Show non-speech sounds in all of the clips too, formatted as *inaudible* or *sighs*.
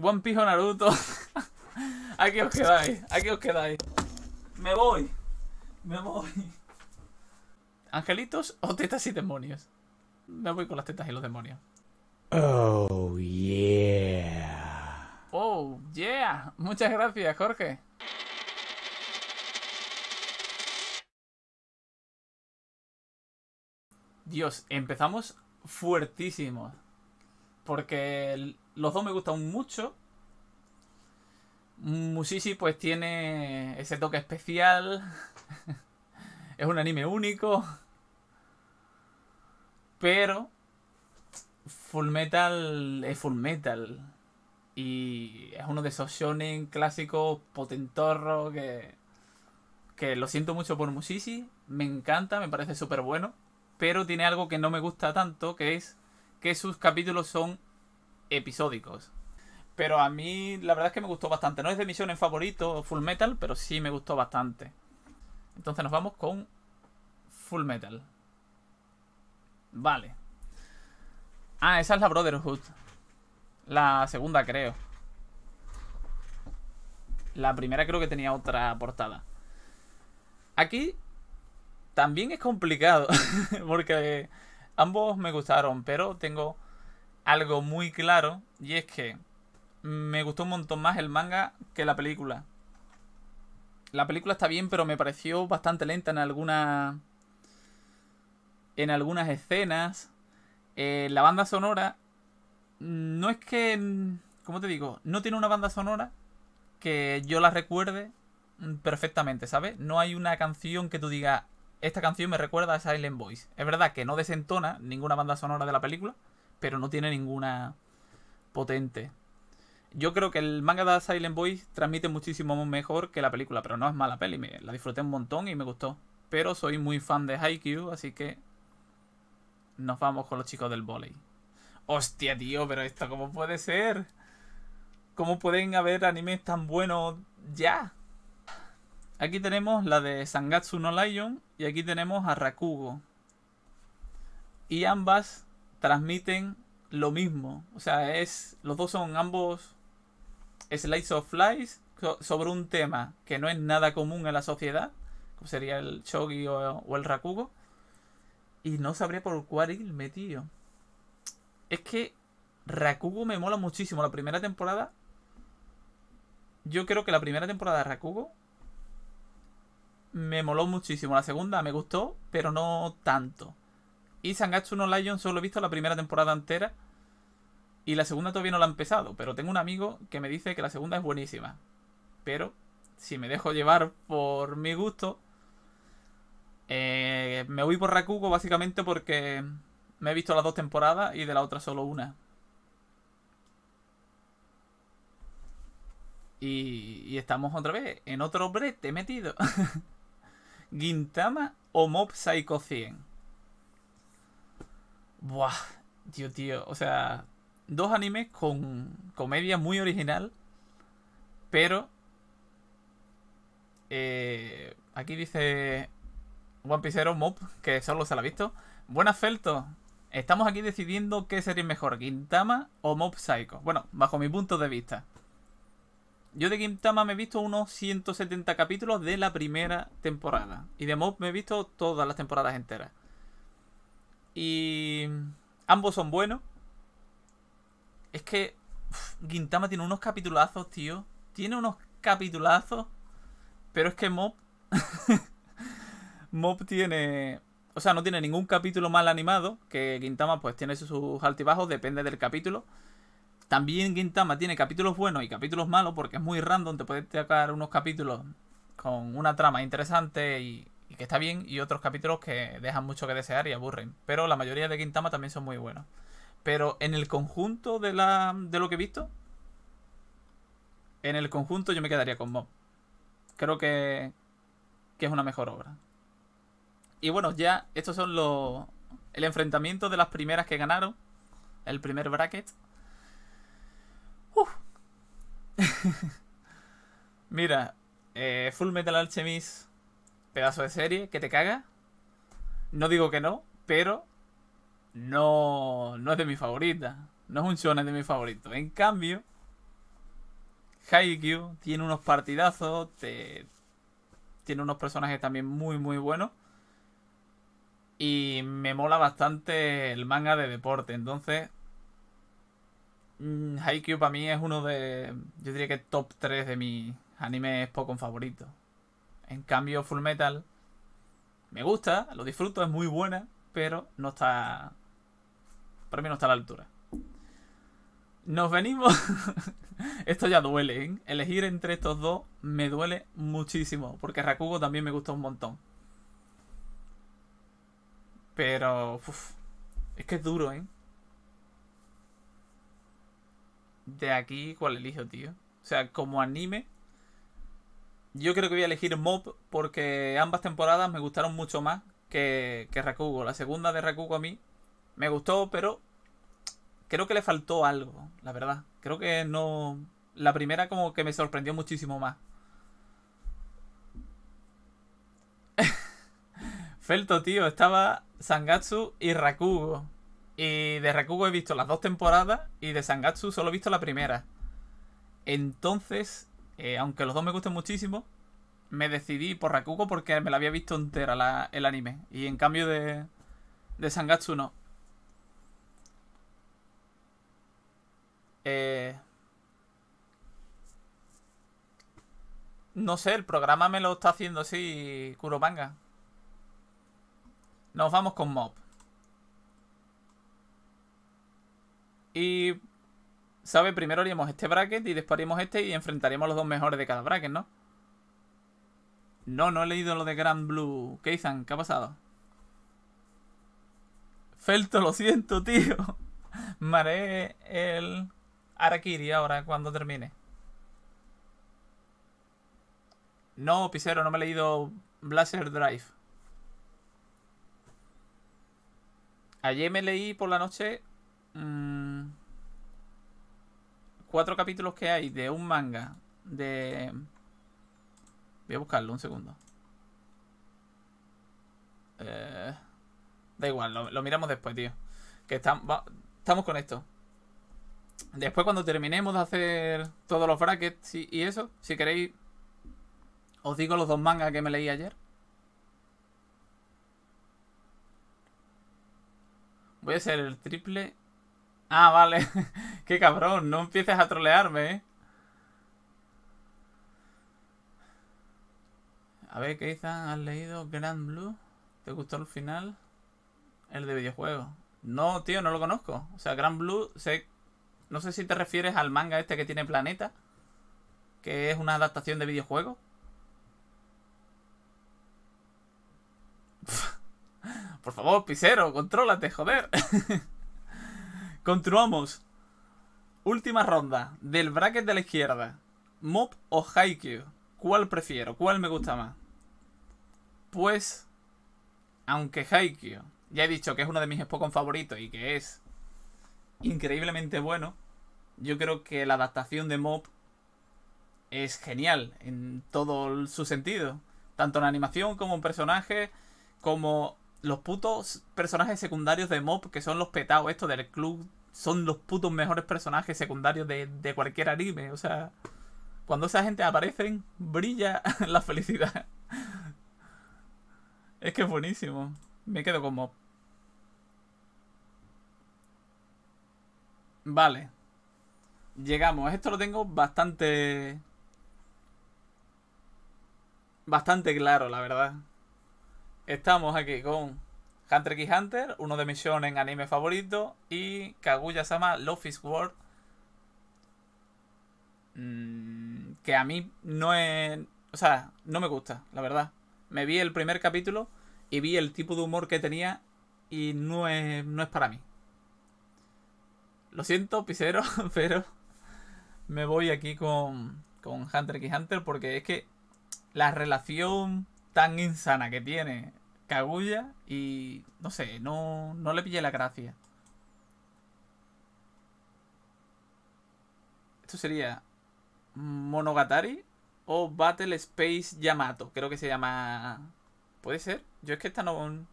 One Pijo Naruto. *laughs* aquí os quedáis, aquí os quedáis. Me voy, me voy. ¿Angelitos o tetas y demonios? Me voy con las tetas y los demonios. Oh, yeah. Oh, yeah. Muchas gracias, Jorge. Dios, empezamos fuertísimo Porque el, los dos me gustan mucho. Musisi mm, pues tiene ese toque especial. *laughs* es un anime único. Pero Full Metal es Full Metal. Y es uno de esos shonen clásicos potentorro que, que lo siento mucho por Musisi, Me encanta, me parece súper bueno. Pero tiene algo que no me gusta tanto, que es que sus capítulos son episódicos. Pero a mí la verdad es que me gustó bastante. No es de misión en favorito Full Metal, pero sí me gustó bastante. Entonces nos vamos con Full Metal. Vale. Ah, esa es la Brotherhood. La segunda, creo. La primera creo que tenía otra portada. Aquí también es complicado, *laughs* porque ambos me gustaron, pero tengo algo muy claro y es que me gustó un montón más el manga que la película. La película está bien, pero me pareció bastante lenta en algunas en algunas escenas. Eh, la banda sonora no es que, ¿cómo te digo? No tiene una banda sonora que yo la recuerde perfectamente, ¿sabes? No hay una canción que tú digas, esta canción me recuerda a Silent Voice. Es verdad que no desentona ninguna banda sonora de la película, pero no tiene ninguna potente. Yo creo que el manga de Silent Boy transmite muchísimo mejor que la película, pero no es mala peli, la disfruté un montón y me gustó. Pero soy muy fan de Haikyuu, así que nos vamos con los chicos del volei. Hostia, tío, pero esto cómo puede ser? ¿Cómo pueden haber animes tan buenos ya? Aquí tenemos la de Sangatsu no Lion y aquí tenemos a Rakugo. Y ambas transmiten lo mismo. O sea, es los dos son ambos slice of flies sobre un tema que no es nada común en la sociedad, como sería el shogi o el rakugo. Y no sabría por cuál irme, tío. Es que Rakugo me mola muchísimo. La primera temporada. Yo creo que la primera temporada de Rakugo me moló muchísimo. La segunda me gustó, pero no tanto. Y Sangatsu no Lion solo he visto la primera temporada entera. Y la segunda todavía no la he empezado. Pero tengo un amigo que me dice que la segunda es buenísima. Pero si me dejo llevar por mi gusto. Eh, me voy por Rakugo básicamente porque me he visto las dos temporadas y de la otra solo una. Y, y estamos otra vez en otro brete metido. *laughs* Gintama o Mob Psycho 100. Buah, tío, tío. O sea, dos animes con comedia muy original, pero... Eh, aquí dice One Piece Mob, que solo se la ha visto. Buenas, Felto. Estamos aquí decidiendo qué sería mejor, Gintama o Mob Psycho. Bueno, bajo mi punto de vista. Yo de Gintama me he visto unos 170 capítulos de la primera temporada. Y de Mob me he visto todas las temporadas enteras. Y ambos son buenos. Es que Quintama tiene unos capitulazos, tío. Tiene unos capitulazos. Pero es que Mob... *laughs* Mob tiene... O sea, no tiene ningún capítulo mal animado. Que Guintama pues tiene sus altibajos, depende del capítulo. También Guintama tiene capítulos buenos y capítulos malos porque es muy random. Te puedes sacar unos capítulos con una trama interesante y y que está bien, y otros capítulos que dejan mucho que desear y aburren. Pero la mayoría de Quintama también son muy buenos. Pero en el conjunto de, la, de lo que he visto, en el conjunto yo me quedaría con Mob. Creo que, que es una mejor obra. Y bueno, ya estos son los... El enfrentamiento de las primeras que ganaron. El primer bracket. *laughs* Mira, eh, Full Metal Alchemist pedazo de serie que te caga. No digo que no, pero no, no es de mi favorita. No es un shonen de mi favorito. En cambio, Haikyuu tiene unos partidazos, te, tiene unos personajes también muy, muy buenos. Y me mola bastante el manga de deporte. Entonces, mm, Haikyuu para mí es uno de. Yo diría que top 3 de mis animes poco favoritos. En cambio, Full Metal me gusta, lo disfruto, es muy buena, pero no está. Para mí no está a la altura. Nos venimos. *laughs* Esto ya duele, ¿eh? Elegir entre estos dos me duele muchísimo. Porque Rakugo también me gusta un montón. Pero. es que es duro, ¿eh? De aquí, ¿cuál elijo, tío? O sea, como anime, yo creo que voy a elegir Mob porque ambas temporadas me gustaron mucho más que, Rakugo. La segunda de Rakugo a mí me gustó, pero creo que le faltó algo, la verdad. Creo que no... La primera como que me sorprendió muchísimo más. *laughs* Felto, tío, estaba Sangatsu y Rakugo. Y de Rakugo he visto las dos temporadas y de Sangatsu solo he visto la primera. Entonces, eh, aunque los dos me gusten muchísimo, me decidí por Rakugo porque me la había visto entera el anime. Y en cambio de, de Sangatsu no. Eh, no sé, el programa me lo está haciendo así Kuromanga. Nos vamos con Mob. Y ¿Sabe? Primero haríamos este bracket y después haríamos este y enfrentaríamos los dos mejores de cada bracket, ¿no? No, no he leído lo de Grand Blue. Izan? ¿qué ha pasado? Felto, lo siento, tío. *laughs* Maré el Arakiri ahora cuando termine. No, Picero, no me he leído Blaster Drive. Ayer me leí por la noche. Mmm, cuatro capítulos que hay de un manga de... Voy a buscarlo, un segundo. Eh, da igual, lo, miramos después, tío. Que estamos, con esto. Después cuando terminemos de hacer todos los brackets y eso, si queréis, os digo los dos mangas que me leí ayer. Voy a hacer el triple Ah, vale. *laughs* Qué cabrón, no empieces a trolearme, ¿eh? A ver, quizás ¿has leído Grand Blue? ¿Te gustó el final? El de videojuego. No, tío, no lo conozco. O sea, Grand Blue, sé... no sé si te refieres al manga este que tiene Planeta, que es una adaptación de videojuego. *laughs* Por favor, Pisero, contrólate, joder. *laughs* Continuamos. Última ronda del bracket de la izquierda. Mob o Haikyuu. ¿Cuál prefiero? ¿Cuál me gusta más? Pues, aunque Haikyuu, ya he dicho que es uno de mis Pokémon favoritos y que es increíblemente bueno, yo creo que la adaptación de Mob es genial en todo su sentido. Tanto en animación como en personaje, como los putos personajes secundarios de Mob, que son los petados estos del club son los putos mejores personajes secundarios de, cualquier anime. O sea, cuando esa gente aparecen, brilla *laughs* la felicidad. Es que es buenísimo. Me quedo como... Vale. Llegamos. Esto lo tengo bastante... Bastante claro, la verdad. Estamos aquí con Hunter x Hunter, uno de mis en anime favorito, y Kaguya-sama Love is World, mm, que a mí no es... O sea, no me gusta, la verdad. Me vi el primer capítulo y vi el tipo de humor que tenía y no es, no es para mí. Lo siento, pisero, *laughs* pero me voy aquí con, con Hunter x Hunter porque es que la relación tan insana que tiene Kaguya y no sé, no, no le pillé la gracia. Esto sería Monogatari o Battle Space Yamato, creo que se llama... ¿Puede ser? Yo es que esta no...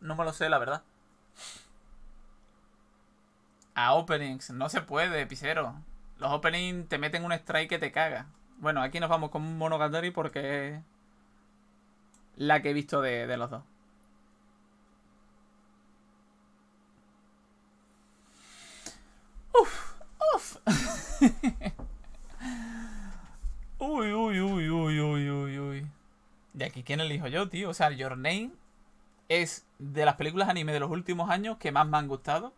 No me lo sé, la verdad. A openings, no se puede, pisero. Los openings te meten un strike que te caga. Bueno, aquí nos vamos con Monogatari porque la que he visto de, los dos. Uf, uf. *laughs* uy, uy, uy, uy, uy, uy, uy. De aquí, ¿quién elijo yo, tío? O sea, Your Name es de las películas anime de los últimos años que más me han gustado.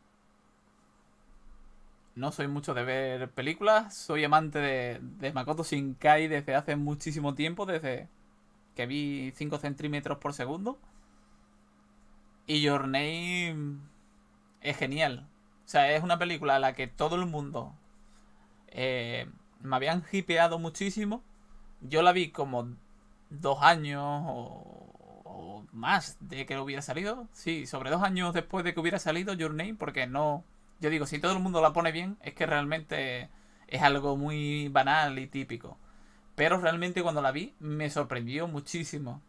No soy mucho de ver películas, soy amante de, de Makoto Shinkai desde hace muchísimo tiempo, desde que vi 5 centímetros por segundo. Y Your Name es genial. O sea, es una película a la que todo el mundo eh, me habían hipeado muchísimo. Yo la vi como dos años o, o, más de que hubiera salido. Sí, sobre dos años después de que hubiera salido Your Name, porque no. Yo digo, si todo el mundo la pone bien, es que realmente es algo muy banal y típico. Pero realmente cuando la vi me sorprendió muchísimo.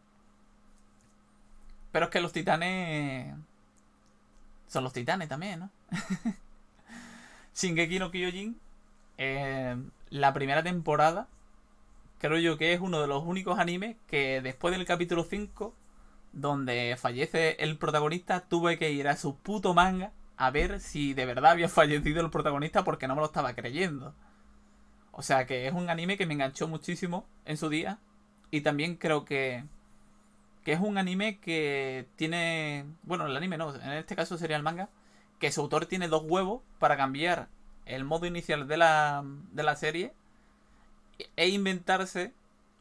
Pero es que los titanes... Son los titanes también, ¿no? *laughs* Shingeki no Kyojin. Eh, la primera temporada. Creo yo que es uno de los únicos animes que después del capítulo 5, donde fallece el protagonista, tuve que ir a su puto manga a ver si de verdad había *laughs* fallecido el protagonista porque no me lo estaba creyendo. O sea que es un anime que me enganchó muchísimo en su día. Y también creo que, que es un anime que tiene... Bueno, el anime no, en este caso sería el manga. Que su autor tiene dos huevos para cambiar el modo inicial de la, de la serie e inventarse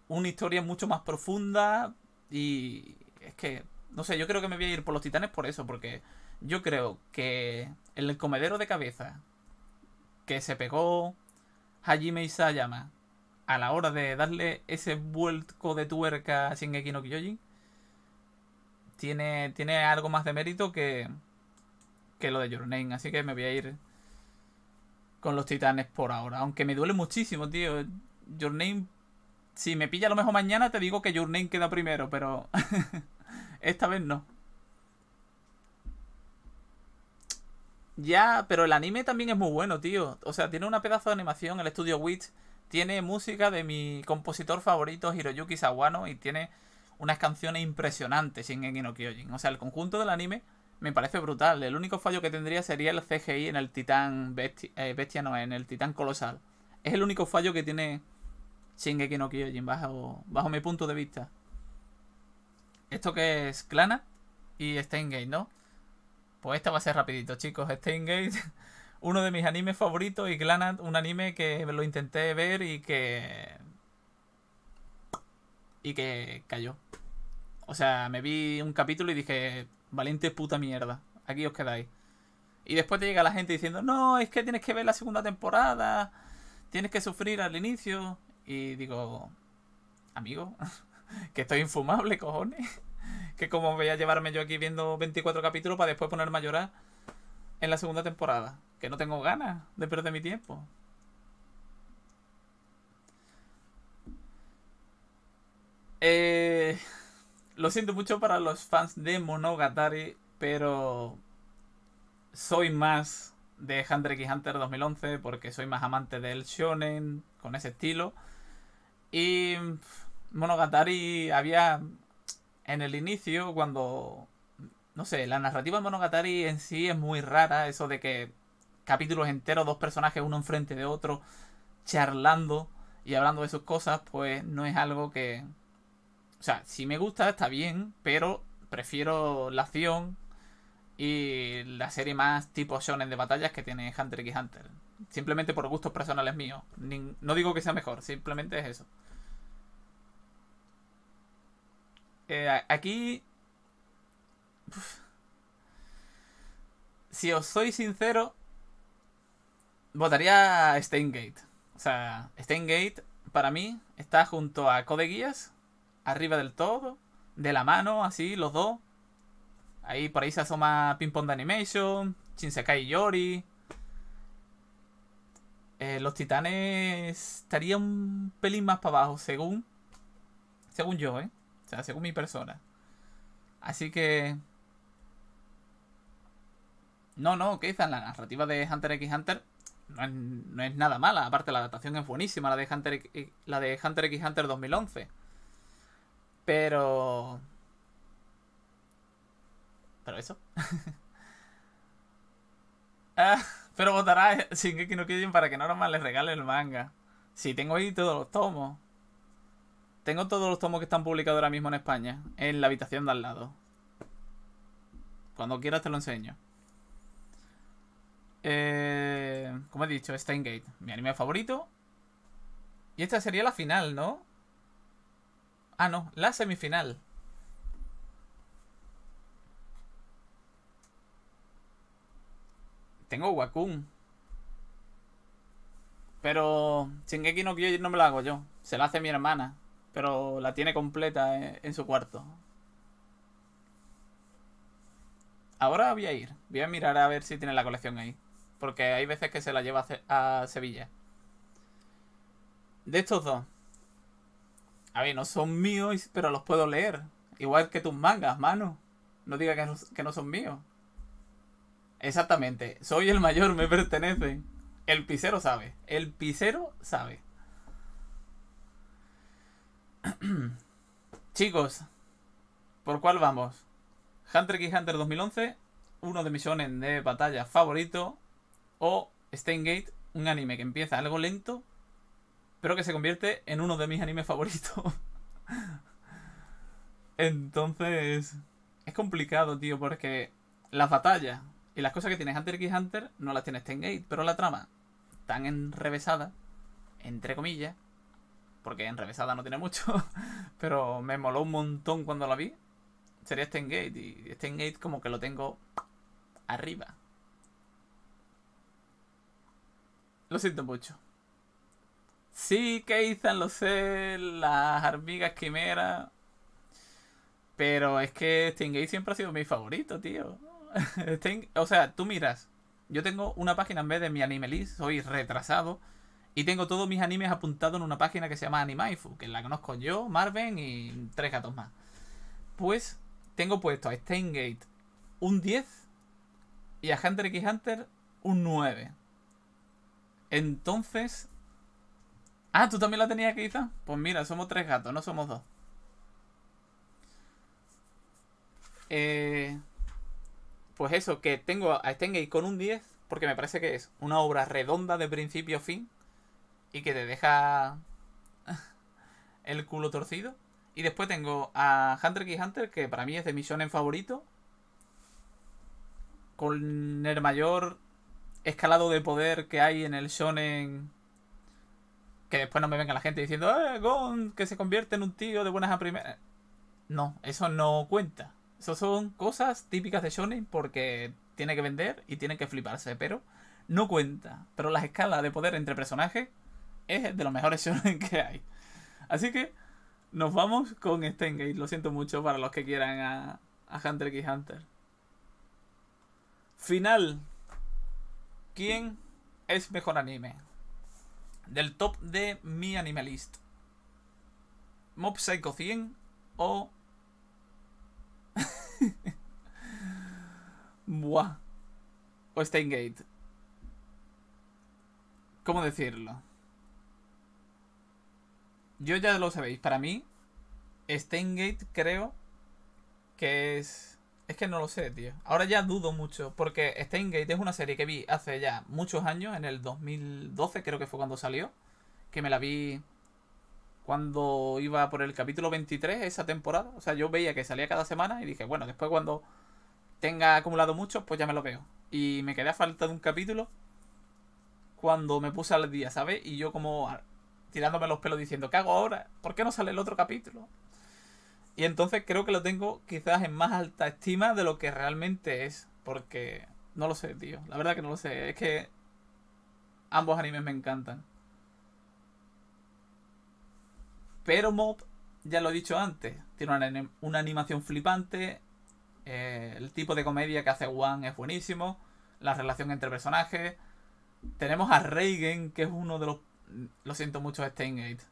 una historia mucho más profunda y es que no sé, yo creo que me voy a ir por los titanes por eso, porque yo creo que el comedero de cabeza que se pegó Hajime Isayama, a la hora de darle ese vuelco de tuerca a Shingeki no tiene, tiene algo más de mérito que, que lo de Your Así que me voy a ir con los titanes por ahora. Aunque me duele muchísimo, tío. Your si me pilla a lo mejor mañana, te digo que Your queda primero, pero *laughs* esta vez no. Ya, pero el anime también es muy bueno, tío. O sea, tiene una pedazo de animación, el estudio Witch. Tiene música de mi compositor favorito, Hiroyuki Sawano, y tiene unas canciones impresionantes Shingeki no Kyojin. O sea, el conjunto del anime me parece brutal. El único fallo que tendría sería el CGI en el titán eh, bestia, no, en el titán colosal. Es el único fallo que tiene Shingeki no Kyojin, bajo, mi punto de vista. Esto que es Clana y Game, ¿no? Pues esta va a ser rapidito, chicos. Stain *laughs* uno de mis animes favoritos y Glanat, un anime que lo intenté ver y que... Y que cayó. O sea, me vi un capítulo y dije, valiente puta mierda, aquí os quedáis. Y después te llega la gente diciendo, no, es que tienes que ver la segunda temporada, tienes que sufrir al inicio. Y digo, amigo, *laughs* que estoy infumable, cojones que como voy a llevarme yo aquí viendo 24 capítulos para después ponerme a llorar en la segunda temporada. Que no tengo ganas de perder mi tiempo. Eh, lo siento mucho para los fans de Monogatari, pero soy más de Hunter x Hunter 2011 porque soy más amante del shonen con ese estilo. Y Monogatari había en el inicio, cuando... No sé, la narrativa monogatari en sí es muy rara, eso de que capítulos enteros, dos personajes uno enfrente de otro, charlando y hablando de sus cosas, pues no es algo que... O sea, si me gusta está bien, pero prefiero la acción y la serie más tipo shonen de batallas que tiene Hunter x Hunter. Simplemente por gustos personales míos. No digo que sea mejor, simplemente es eso. Eh, aquí... Si os soy sincero, votaría a Staingate. O sea, Staingate para mí está junto a Code Guías, arriba del todo, de la mano, así, los dos. Ahí por ahí se asoma Ping Pong de Animation, Shinsekai Yori. Eh, los titanes estarían un pelín más para abajo, según. Según yo, ¿eh? O sea, según mi persona. Así que... No, no, ¿qué La narrativa de Hunter x Hunter no es, nada mala. Aparte, la adaptación es buenísima, la de Hunter x, eh, la de Hunter x Hunter 2011. Pero... Pero eso. *laughs* Ah, pero votará eh, sin que no Kyojin para que no más le regale el manga. Si sí, tengo ahí todos los tomos. Tengo todos los tomos que están publicados ahora mismo en España, en la habitación de al lado. Cuando quieras te lo enseño. Eh, como he dicho, Steingate, mi anime favorito. Y esta sería la final, ¿no? Ah, no, la semifinal. Tengo Wakun. Pero Shingeki no Kyojin no me la hago yo. Se la hace mi hermana pero la tiene completa en, su cuarto. Ahora voy a ir, voy a mirar a ver si tiene la colección ahí, porque hay veces que se la lleva a, Sevilla. De estos dos. A ver, no son míos, pero los puedo leer. Igual que tus mangas, mano. No digas que no, son míos. Exactamente. Soy el mayor, me pertenecen El pisero sabe. El pisero sabe. *clears throat* Chicos, ¿por cuál vamos? Hunter x Hunter 2011, uno de mis shonen de batalla favorito, o Steingate, un anime que empieza algo lento, pero que se convierte en uno de mis animes favoritos. *laughs* Entonces, es complicado, tío, porque las batallas y las cosas que tiene Hunter x Hunter no las tiene Steingate, pero la trama tan enrevesada, entre comillas, porque en no tiene mucho, *laughs* pero me moló un montón cuando la vi, sería Stingate Y Stingate como que lo tengo arriba. Lo siento mucho. Sí, Keizan, lo sé, las hormigas quimera, Pero es que Stingate siempre ha sido mi favorito, tío. *laughs* o sea, tú miras. Yo tengo una página en vez de mi anime list, soy retrasado. Y tengo todos mis animes apuntados en una página que se llama Animaifu, que la conozco yo, Marvin y tres gatos más. Pues tengo puesto a Steingate un 10 y a Hunter x Hunter un 9. Entonces... Ah, ¿tú también la tenías quizá Pues mira, somos tres gatos, no somos dos. Eh, pues eso, que tengo a Steingate con un 10, porque me parece que es una obra redonda de principio a fin, y que te deja *laughs* el culo torcido. Y después tengo a Hunter x Hunter, que para mí es de misión shonen favorito. Con el mayor escalado de poder que hay en el shonen. Que después no me venga la gente diciendo, eh, Gon, que se convierte en un tío de buenas a primeras. No, eso no cuenta. Eso son cosas típicas de shonen porque tiene que vender y tiene que fliparse, pero no cuenta. Pero las escalas de poder entre personajes es de los mejores *laughs* shonen que hay. Así que nos vamos con Stengate. Lo siento mucho para los que quieran a, Hunter x Hunter. Final. ¿Quién es mejor anime? Del top de mi animalist. Mob Psycho 100 o... *laughs* Buah. O Steingate. ¿Cómo decirlo? Yo ya lo sabéis, para mí, Steingate creo que es... Es que no lo sé, tío. Ahora ya dudo mucho, porque Steingate es una serie que vi hace ya muchos años, en el 2012 creo que fue cuando salió, que me la vi cuando iba por el capítulo 23 esa temporada. O sea, yo veía que salía cada semana y dije, bueno, después cuando tenga acumulado mucho, pues ya me lo veo. Y me quedé a falta de un capítulo cuando me puse al día, ¿sabes? Y yo como tirándome los pelos diciendo, ¿qué hago ahora? ¿Por qué no sale el otro capítulo? Y entonces creo que lo tengo quizás en más alta estima de lo que realmente es, porque no lo sé, tío. La verdad que no lo sé. Es que ambos animes me encantan. Pero Mob, ya lo he dicho antes, tiene una, animación flipante. Eh, el tipo de comedia que hace Wan es buenísimo. La relación entre personajes. Tenemos a Reigen, que es uno de los lo siento mucho, Steingate.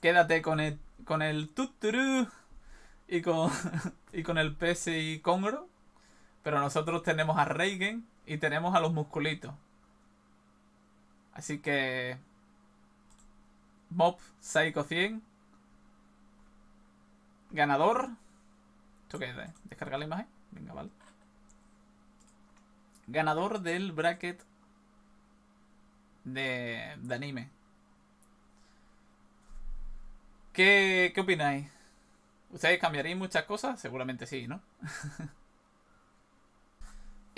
Quédate con el, con el tuturu y con, *laughs* y con el PSI Congro. Pero nosotros tenemos a Reigen y tenemos a los musculitos. Así que. Mob Psycho 100. Ganador. ¿Esto qué es? ¿Descargar la imagen? Venga, vale. Ganador del bracket de, anime. ¿Qué, ¿Qué opináis? ¿Ustedes cambiarían muchas cosas? Seguramente sí, ¿no? *laughs*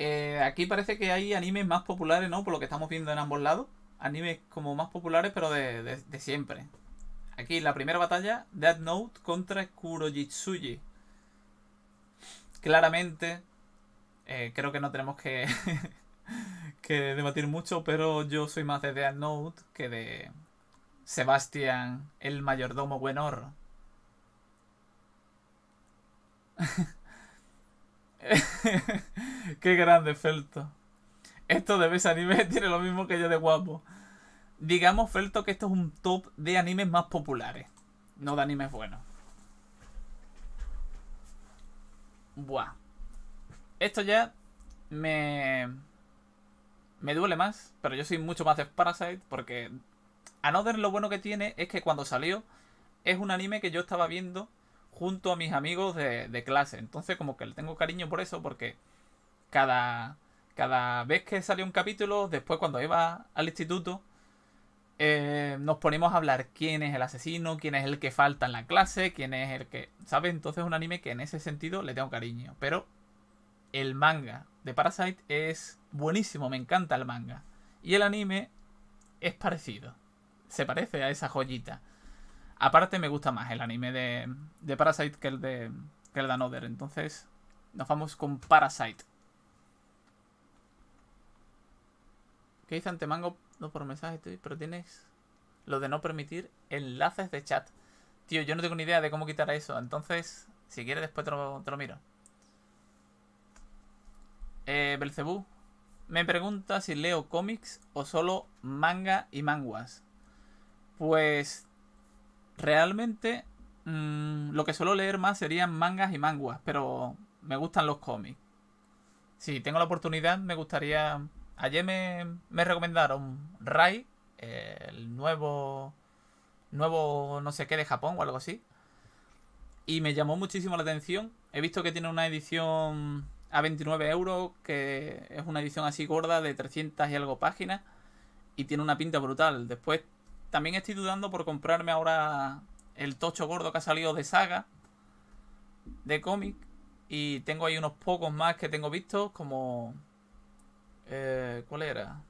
Eh, aquí parece que hay animes más populares, ¿no? Por lo que estamos viendo en ambos lados. Animes como más populares, pero de, siempre. Aquí, la primera batalla, Dead Note contra Kurojitsuji. Claramente, eh, creo que no tenemos que, *laughs* que debatir mucho, pero yo soy más de The Note que de Sebastián, el mayordomo Buenor. *laughs* Qué grande, Felto. Esto de ese anime *laughs* tiene lo mismo que yo de guapo. Digamos, Felto, que esto es un top de animes más populares, no de animes buenos. Buah. Esto ya me me duele más, pero yo soy mucho más de Parasite porque Another lo bueno que tiene es que cuando salió es un anime que yo estaba viendo junto a mis amigos de, clase. Entonces como que le tengo cariño por eso porque cada, cada vez que salió un capítulo, después cuando iba al instituto, eh, nos ponemos a hablar quién es el asesino, quién es el que falta en la clase, quién es el que... ¿Sabes? Entonces es un anime que en ese sentido le tengo cariño. Pero el manga de Parasite es buenísimo, me encanta el manga. Y el anime es parecido. Se parece a esa joyita. Aparte me gusta más el anime de, de Parasite que el de, que el Another. Entonces nos vamos con Parasite. ¿Qué dice Antemango? No por mensaje, estoy, pero tienes lo de no permitir enlaces de chat. Tío, yo no tengo ni idea de cómo quitar eso. Entonces, si quieres después te lo, te lo miro. Eh, Belcebú, me pregunta si leo cómics o solo manga y manguas. Pues realmente mm, lo que suelo leer más serían mangas y manguas, pero me gustan los cómics. Si tengo la oportunidad, me gustaría... Ayer me, recomendaron Rai, el nuevo... Nuevo no sé qué de Japón o algo así. Y me llamó muchísimo la atención. He visto que tiene una edición a 29 euros, que es una edición así gorda de 300 y algo páginas y tiene una pinta brutal. Después también estoy dudando por comprarme ahora el tocho gordo que ha salido de saga, de cómic, y tengo ahí unos pocos más que tengo vistos, como... Eh, ¿Cuál era?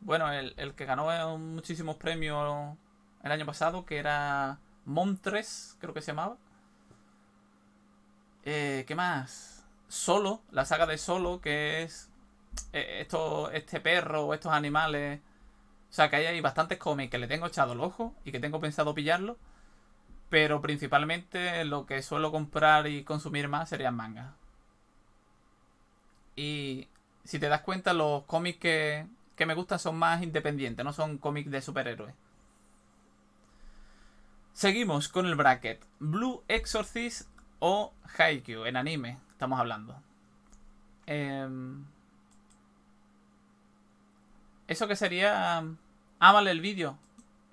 Bueno, el, el que ganó muchísimos premios el año pasado, que era Montres, creo que se llamaba. Eh, ¿Qué más? Solo, la saga de Solo, que es eh, esto, este perro o estos animales. O sea, que hay, bastantes cómics que le tengo echado el ojo y que tengo pensado pillarlo. Pero principalmente lo que suelo comprar y consumir más serían mangas. Y si te das cuenta, los cómics que, que me gustan son más independientes, no son cómics de superhéroes. Seguimos con el bracket. Blue Exorcist o Haikyuu en anime estamos hablando. Em, eso que sería... Ah, vale, el vídeo.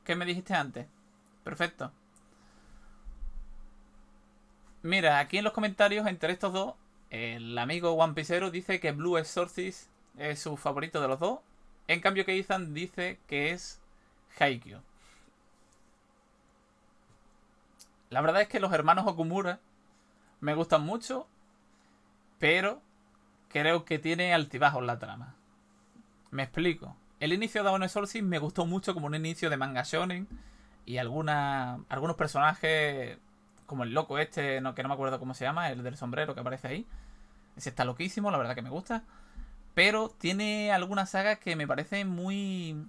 que me dijiste antes? Perfecto. Mira, aquí en los comentarios entre estos dos, el amigo One Pieceero dice que Blue Exorcist es su favorito de los dos. En cambio que dice que es Haikyuu. La verdad es que los hermanos Okumura me gustan mucho. Pero creo que tiene altibajos la trama. Me explico. El inicio de Dawn Exorcist me gustó mucho como un inicio de manga shonen y algunos personajes como el loco este, no, que no me acuerdo cómo se llama, el del sombrero que aparece ahí. Ese está loquísimo, la verdad que me gusta. Pero tiene algunas sagas que me parecen muy...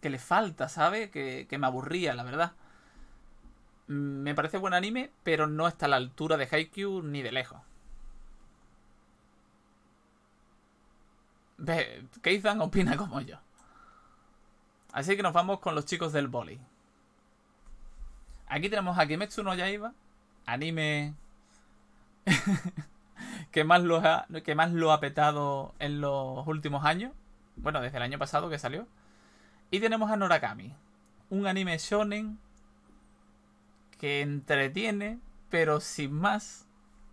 que le falta, ¿sabe? Que, que me aburría, la verdad. Mm, me parece buen anime, pero no está a la altura de Haikyuu ni de lejos. Keizan opina como yo. Así que nos vamos con los chicos del boli. Aquí tenemos a Kimetsu no Yaiba, anime *laughs* que, más lo ha, que más lo ha petado en los últimos años. Bueno, desde el año pasado que salió. Y tenemos a Norakami, un anime shonen que entretiene, pero sin más.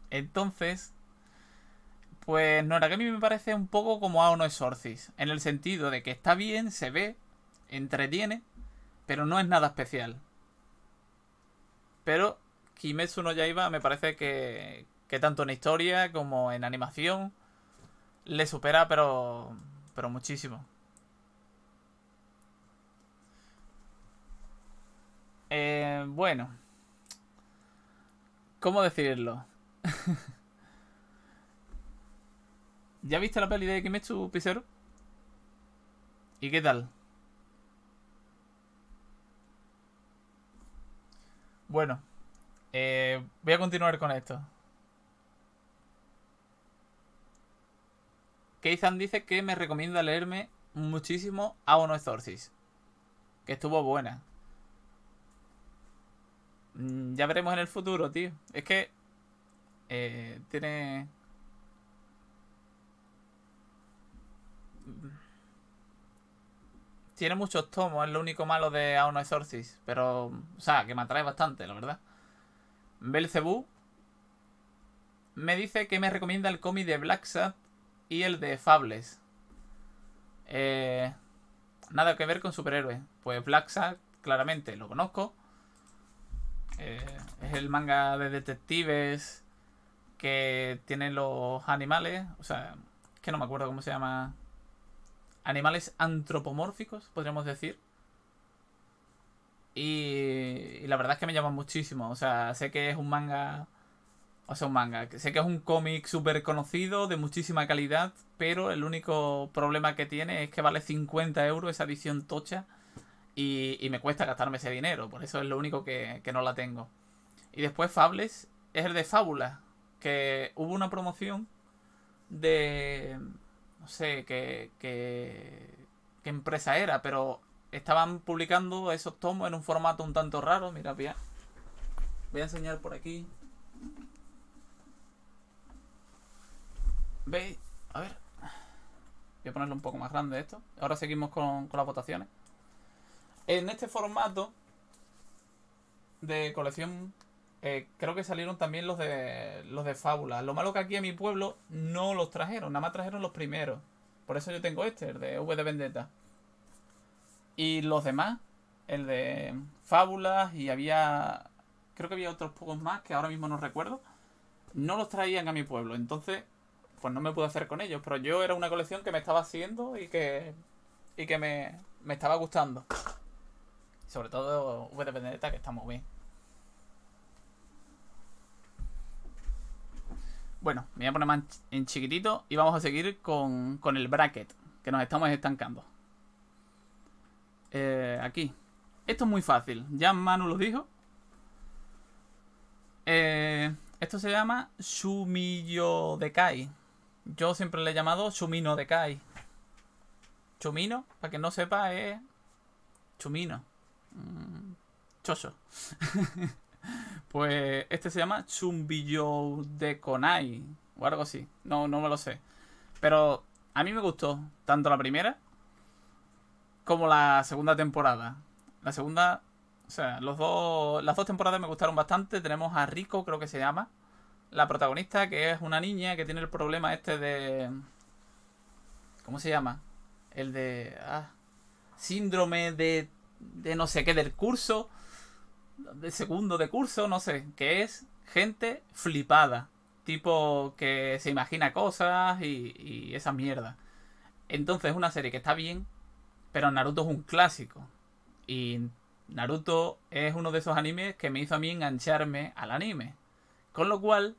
Entonces, pues Noragami me parece un poco como a uno Exorcis, en el sentido de que está bien, se ve, entretiene, pero no es nada especial. Pero Kimetsu no Yaiba me parece que, que tanto en historia como en animación le supera, pero, pero muchísimo. Eh, bueno, ¿cómo decirlo? *laughs* ¿Ya viste la peli de Kimetsu, Picero? ¿Y qué tal? Bueno, eh, voy a continuar con esto. Keizan dice que me recomienda leerme muchísimo a uno Exorcist. Que estuvo buena. Mm, ya veremos en el futuro, tío. Es que eh, tiene Tiene muchos tomos, es lo único malo de Aono Exorcis. Pero, o sea, que me atrae bastante, la verdad. Belcebú me dice que me recomienda el cómic de Black y el de Fables. Eh, nada que ver con superhéroes. Pues Black claramente, lo conozco. Eh, es el manga de detectives que tiene los animales. O sea, que no me acuerdo cómo se llama animales antropomórficos, podríamos decir. Y, la verdad es que me llama muchísimo. O sea, sé que es un manga. O sea, un manga. Sé que es un cómic súper conocido, de muchísima calidad. Pero el único problema que tiene es que vale 50 euros esa edición tocha. Y, me cuesta gastarme ese dinero. Por eso es lo único que, que no la tengo. Y después Fables es el de Fábula. Que hubo una promoción de sé qué, qué, empresa era, pero estaban publicando esos tomos en un formato un tanto raro. Mira, voy a, voy a enseñar por aquí. ¿Veis? A ver. Voy a ponerlo un poco más grande esto. Ahora seguimos con, con las votaciones. En este formato de colección eh, creo que salieron también los de los de fábulas, Lo malo que aquí a mi pueblo no los trajeron, nada más trajeron los primeros. Por eso yo tengo este, el de V de Vendetta. Y los demás, el de Fábulas y había... Creo que había otros pocos más que ahora mismo no recuerdo. No los traían a mi pueblo, entonces pues no me pude hacer con ellos. Pero yo era una colección que me estaba haciendo y que, y que me, me estaba gustando. Sobre todo V de Vendetta, que está muy bien. Bueno, me voy a poner más en chiquitito y vamos a seguir con, el bracket, que nos estamos estancando. Eh, aquí. Esto es muy fácil, ya Manu lo dijo. Eh, esto se llama sumillo de Kai. Yo siempre le he llamado Sumino de Kai. Chumino, para que no sepa, es Chumino. Mm, choso. *laughs* Pues este se llama Chumbillo de Konai o algo así. No, no me lo sé. Pero a mí me gustó tanto la primera como la segunda temporada. La segunda, o sea, los dos, las dos temporadas me gustaron bastante. Tenemos a Rico, creo que se llama, la protagonista, que es una niña que tiene el problema este de... ¿Cómo se llama? El de... Ah, síndrome de, de no sé qué, del curso de segundo de curso, no sé, que es gente flipada, tipo que se imagina cosas y, y esa mierda. Entonces es una serie que está bien, pero Naruto es un clásico. Y Naruto es uno de esos animes que me hizo a mí engancharme al anime. Con lo cual,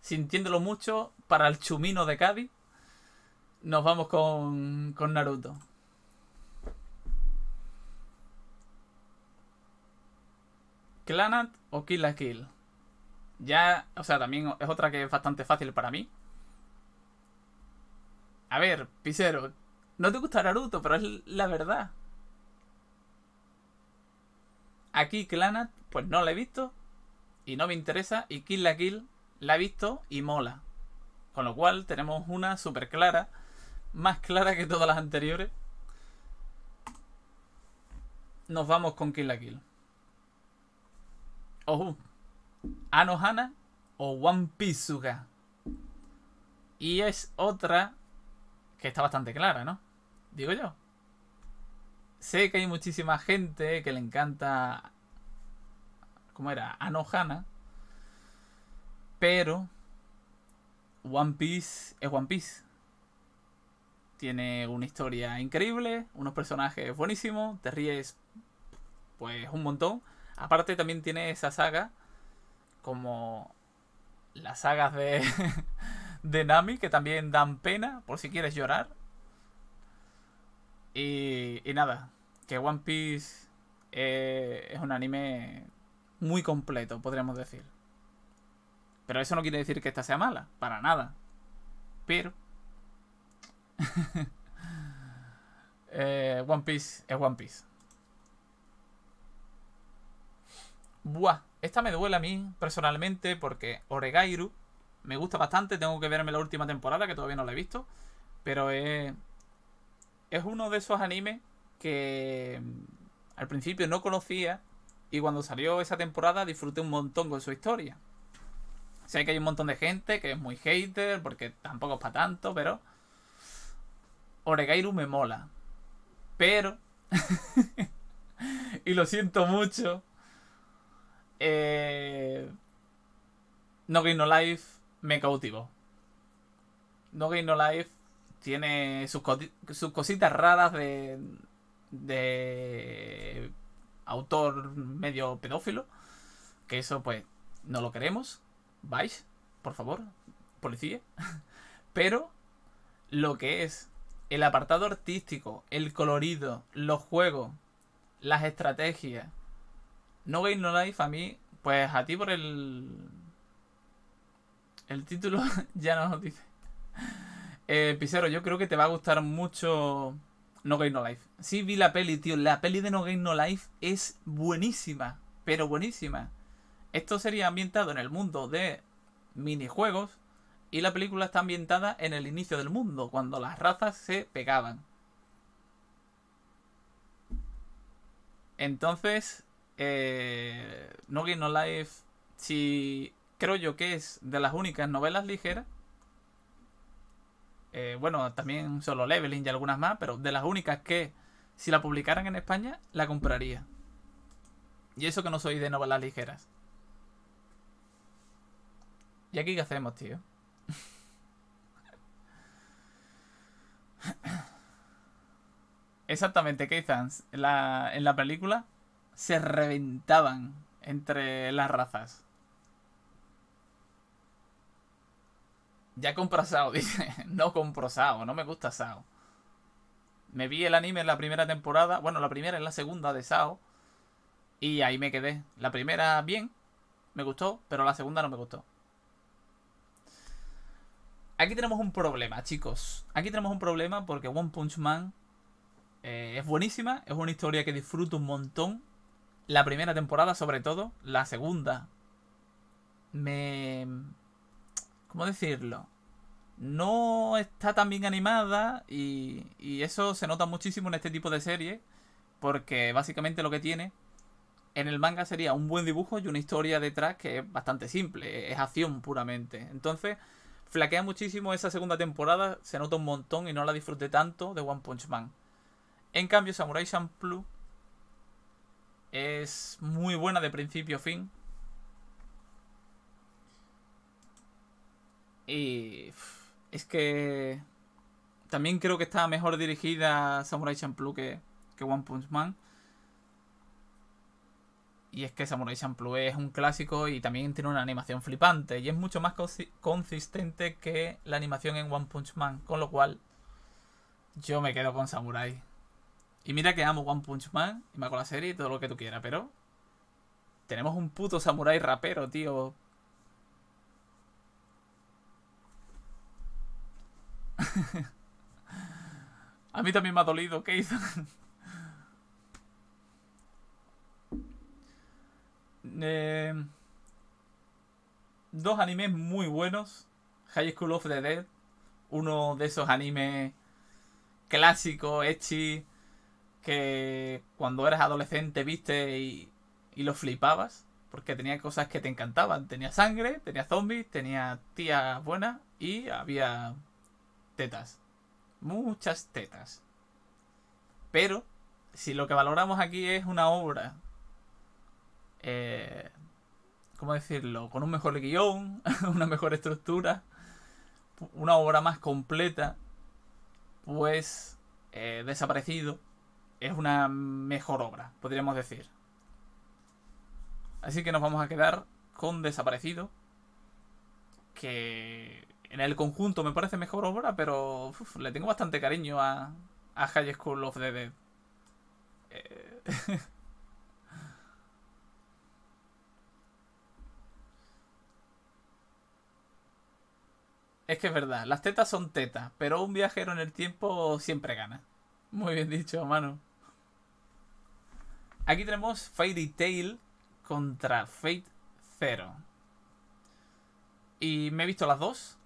sintiéndolo mucho, para el chumino de Cádiz, nos vamos con Naruto. Clanat o Kill la Kill. Ya, o sea, también es otra que es bastante fácil para mí. A ver, Picero, no te gusta Naruto, pero es la verdad. Aquí Clanat, pues no la he visto y no me interesa. Y Kill la Kill la he visto y mola. Con lo cual tenemos una súper clara, más clara que todas las anteriores. Nos vamos con Kill la Kill. Oh, Anohana o One Piece Y es otra que está bastante clara, ¿no? Digo yo. Sé que hay muchísima gente que le encanta... ¿Cómo era? Anohana. Pero... One Piece es One Piece. Tiene una historia increíble, unos personajes buenísimos, te ríes pues un montón. Aparte también tiene esa saga como las sagas de, *laughs* de Nami que también dan pena por si quieres llorar. Y, nada, que One Piece eh, es un anime muy completo, podríamos decir. Pero eso no quiere decir que esta sea mala, para nada. Pero... *laughs* Eh, One Piece es One Piece. Buah, esta me duele a mí personalmente porque Oregairu me gusta bastante. Tengo que verme la última temporada que todavía no la he visto. Pero es, es uno de esos animes que mm, al principio no conocía y cuando salió esa temporada disfruté un montón con su historia. Sé que hay un montón de gente que es muy hater porque tampoco es para tanto, pero Oregairu me mola. Pero... *laughs* y lo siento mucho, eh, no Game No Life me cautivo No Game No Life tiene sus, cositas raras de, de autor medio pedófilo. Que eso pues no lo queremos. Vais, por favor, policía. *laughs* Pero lo que es el apartado artístico, el colorido, los juegos, las estrategias, no Game No Life a mí, pues a ti por el... El título *laughs* ya no nos dice. Eh, yo creo que te va a gustar mucho No Game No Life. Sí, vi la peli, tío. La peli de No Game No Life es buenísima, pero buenísima. Esto sería ambientado en el mundo de minijuegos y la película está ambientada en el inicio del mundo, cuando las razas se pegaban. Entonces, eh, No Game No Life, si creo yo que es de las únicas novelas ligeras, eh, bueno, también solo Leveling y algunas más, pero de las únicas que si la publicaran en España, la compraría. Y eso que no soy de novelas ligeras. ¿Y aquí qué hacemos, tío? *laughs* Exactamente, que En en la película se reventaban entre las razas. Ya compra Sao, *laughs* dice. No compro Sao, no me gusta Sao. Me vi el anime en la primera temporada, bueno, la primera es la segunda de Sao. Y ahí me quedé. La primera bien, me gustó, pero la segunda no me gustó. Aquí tenemos un problema, chicos. Aquí tenemos un problema porque One Punch Man eh, es buenísima, es una historia que disfruto un montón, la primera temporada, sobre todo, la segunda, me... ¿Cómo decirlo? No está tan bien animada y, y eso se nota muchísimo en este tipo de serie porque básicamente lo que tiene en el manga sería un buen dibujo y una historia detrás que es bastante simple, es acción puramente. Entonces, flaquea muchísimo esa segunda temporada, se nota un montón y no la disfruté tanto de One Punch Man. En cambio, Samurai Champloo es muy buena de principio a fin. Y es que también creo que está mejor dirigida Samurai Champloo que, que One Punch Man. Y es que Samurai Champloo es un clásico y también tiene una animación flipante. Y es mucho más consistente que la animación en One Punch Man. Con lo cual, yo me quedo con Samurai. Y mira que amo One Punch Man, y me hago la serie y todo lo que tú quieras, pero. Tenemos un puto samurái rapero, tío. *laughs* A mí también me ha dolido, ¿qué hizo? *laughs* Eh, dos animes muy buenos. High School of the Dead. Uno de esos animes clásicos, ecchi que cuando eras adolescente viste y, y lo flipabas. Porque tenía cosas que te encantaban. Tenía sangre, tenía zombies, tenía tías buenas y había tetas. Muchas tetas. Pero, si lo que valoramos aquí es una obra eh, ¿cómo decirlo? Con un mejor guión, *laughs* una mejor estructura, una obra más completa, pues eh, desaparecido es una mejor obra, podríamos decir. Así que nos vamos a quedar con Desaparecido, que en el conjunto me parece mejor obra, pero le tengo bastante cariño a, a High School of the Dead. Eh. *laughs* es que es verdad, las tetas son tetas, pero un viajero en el tiempo siempre gana. Muy bien dicho, mano. Aquí tenemos Fairy Tail contra Fate Zero. Y me he visto las dos.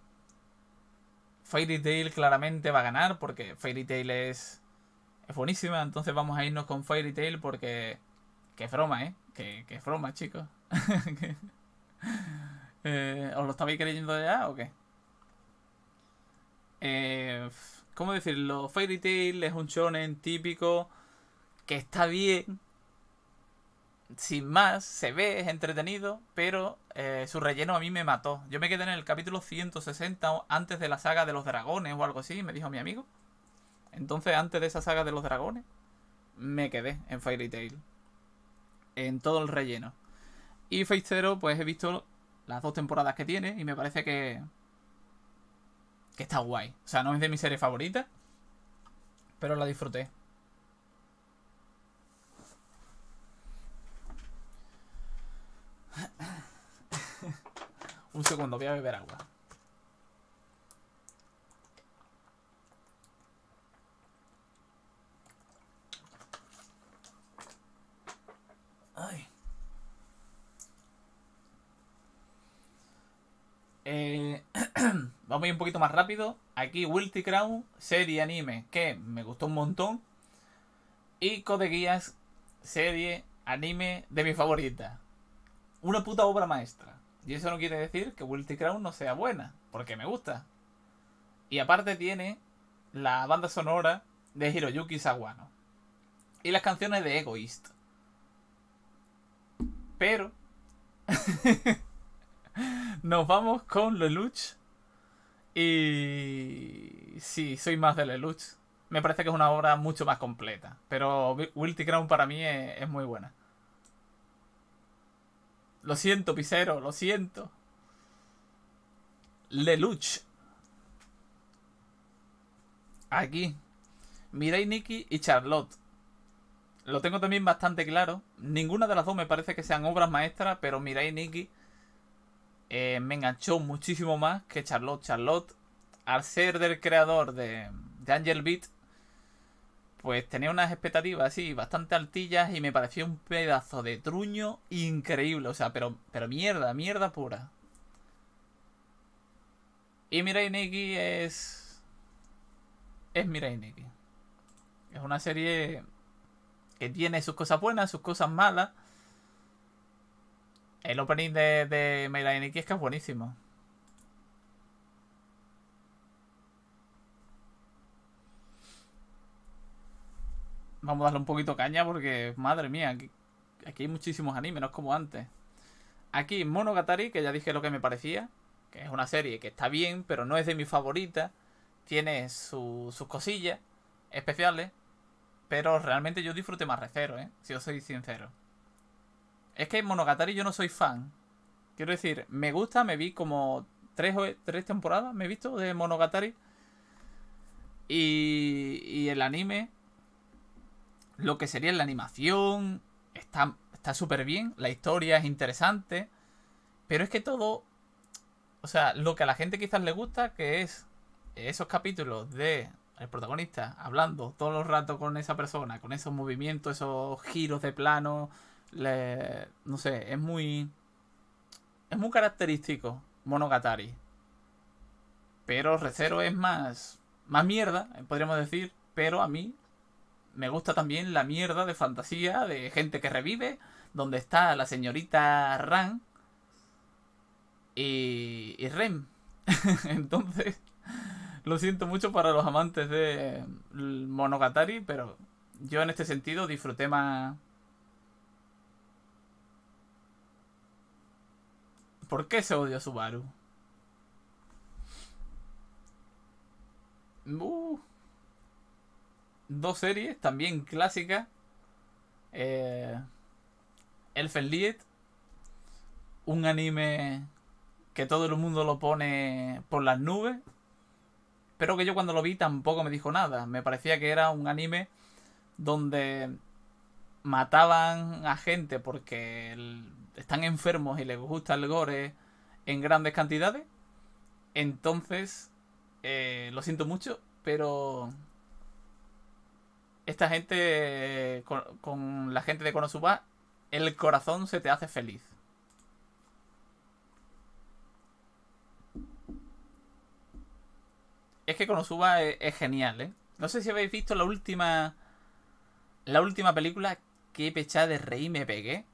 Fairy Tail claramente va a ganar porque Fairy Tail es, buenísima. Entonces vamos a irnos con Fairy Tail porque... ¡Qué broma, ¿eh? ¡Qué broma, chicos. *laughs* Eh, ¿Os lo estabais creyendo ya o qué? Eh, ¿Cómo decirlo? Fairy Tail es un shonen típico que está bien, sin más, se ve, es entretenido, pero eh, su relleno a mí me mató. Yo me quedé en el capítulo 160 antes de la saga de los dragones o algo así, me dijo mi amigo. Entonces, antes de esa saga de los dragones, me quedé en Fairy Tail. En todo el relleno. Y Feistero pues he visto las dos temporadas que tiene y me parece que. que está guay. O sea, no es de mi serie favorita, pero la disfruté. Un segundo, voy a beber agua. Eh, *clears throat* vamos a ir un poquito más rápido. Aquí Wilty Crown, serie anime que me gustó un montón. Y Code Guías, serie anime de mi favorita. Una puta obra maestra. Y eso no quiere decir que Wilty Crown no sea buena, porque me gusta. Y aparte tiene la banda sonora de Hiroyuki Sawano. Y las canciones de Egoist. Pero... *laughs* nos vamos con Lelouch. Y... Sí, soy más de Lelouch. Me parece que es una obra mucho más completa. Pero Wilty Crown para mí es muy buena. Lo siento, Picero, lo siento. Lelouch. Aquí. Mirai Nikki y Charlotte. Lo tengo también bastante claro. Ninguna de las dos me parece que sean obras maestras, pero Mirai Nikki eh, me enganchó muchísimo más que Charlotte. Charlotte, al ser del creador de, de Angel Beat, pues tenía unas expectativas así bastante altillas y me pareció un pedazo de truño increíble. O sea, pero, pero mierda, mierda pura. Y Mirai Nikki es. Es Mirai Nikki. Es una serie que tiene sus cosas buenas, sus cosas malas. El opening de, de Mirai Nikki es que es buenísimo. vamos a darle un poquito caña porque, madre mía, aquí, hay muchísimos animes, no es como antes. Aquí Monogatari, que ya dije lo que me parecía, que es una serie que está bien, pero no es de mi favorita. Tiene sus cosillas especiales, pero realmente yo disfruté más Recero, ¿eh? si yo soy sincero. Es que Monogatari yo no soy fan. Quiero decir, me gusta, me vi como tres, tres temporadas, me he visto de Monogatari. Y, y el anime lo que sería la animación está súper bien, la historia es interesante, pero es que todo, o sea, lo que a la gente quizás le gusta, que es esos capítulos de el protagonista hablando todo el rato con esa persona, con esos movimientos, esos giros de plano, no sé, es muy es muy característico Monogatari. Pero Recero es más más mierda, eh, podríamos decir, pero a mí me gusta también la mierda de fantasía de gente que revive, donde está la señorita Ran y, y Rem. *laughs* Entonces, lo siento mucho para los amantes de Monogatari, pero yo en este sentido disfruté más... ¿Por qué se odia Subaru? Uh dos series también clásicas. Eh, Elfen Lied, un anime que todo el mundo lo pone por las nubes, pero que yo cuando lo vi tampoco me dijo nada. Me parecía que era un anime donde mataban a gente porque están enfermos y les gusta el gore en grandes cantidades. Entonces, eh, lo siento mucho, pero esta gente, eh, con, la gente de Konosuba, el corazón se te hace feliz. Es que Konosuba eh, es, genial, ¿eh? No sé si habéis visto la última. La última película que pechada de rey me pegué.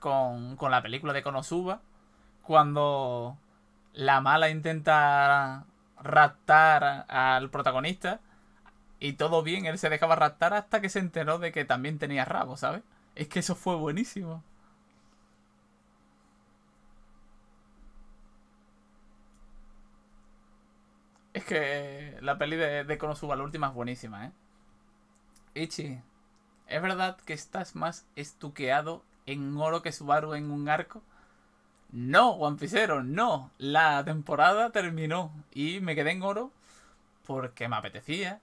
Con, con la película de Konosuba. Cuando la mala intenta raptar al protagonista y todo bien, él se dejaba raptar hasta que se enteró de que también tenía rabo, ¿sabes? Es que eso fue buenísimo. Es que la peli de, de Konosuba, la última, es buenísima, ¿eh? Ichi, ¿es verdad que estás más estuqueado en oro que Subaru en un arco? No, Juan no. La temporada terminó y me quedé en oro porque me apetecía,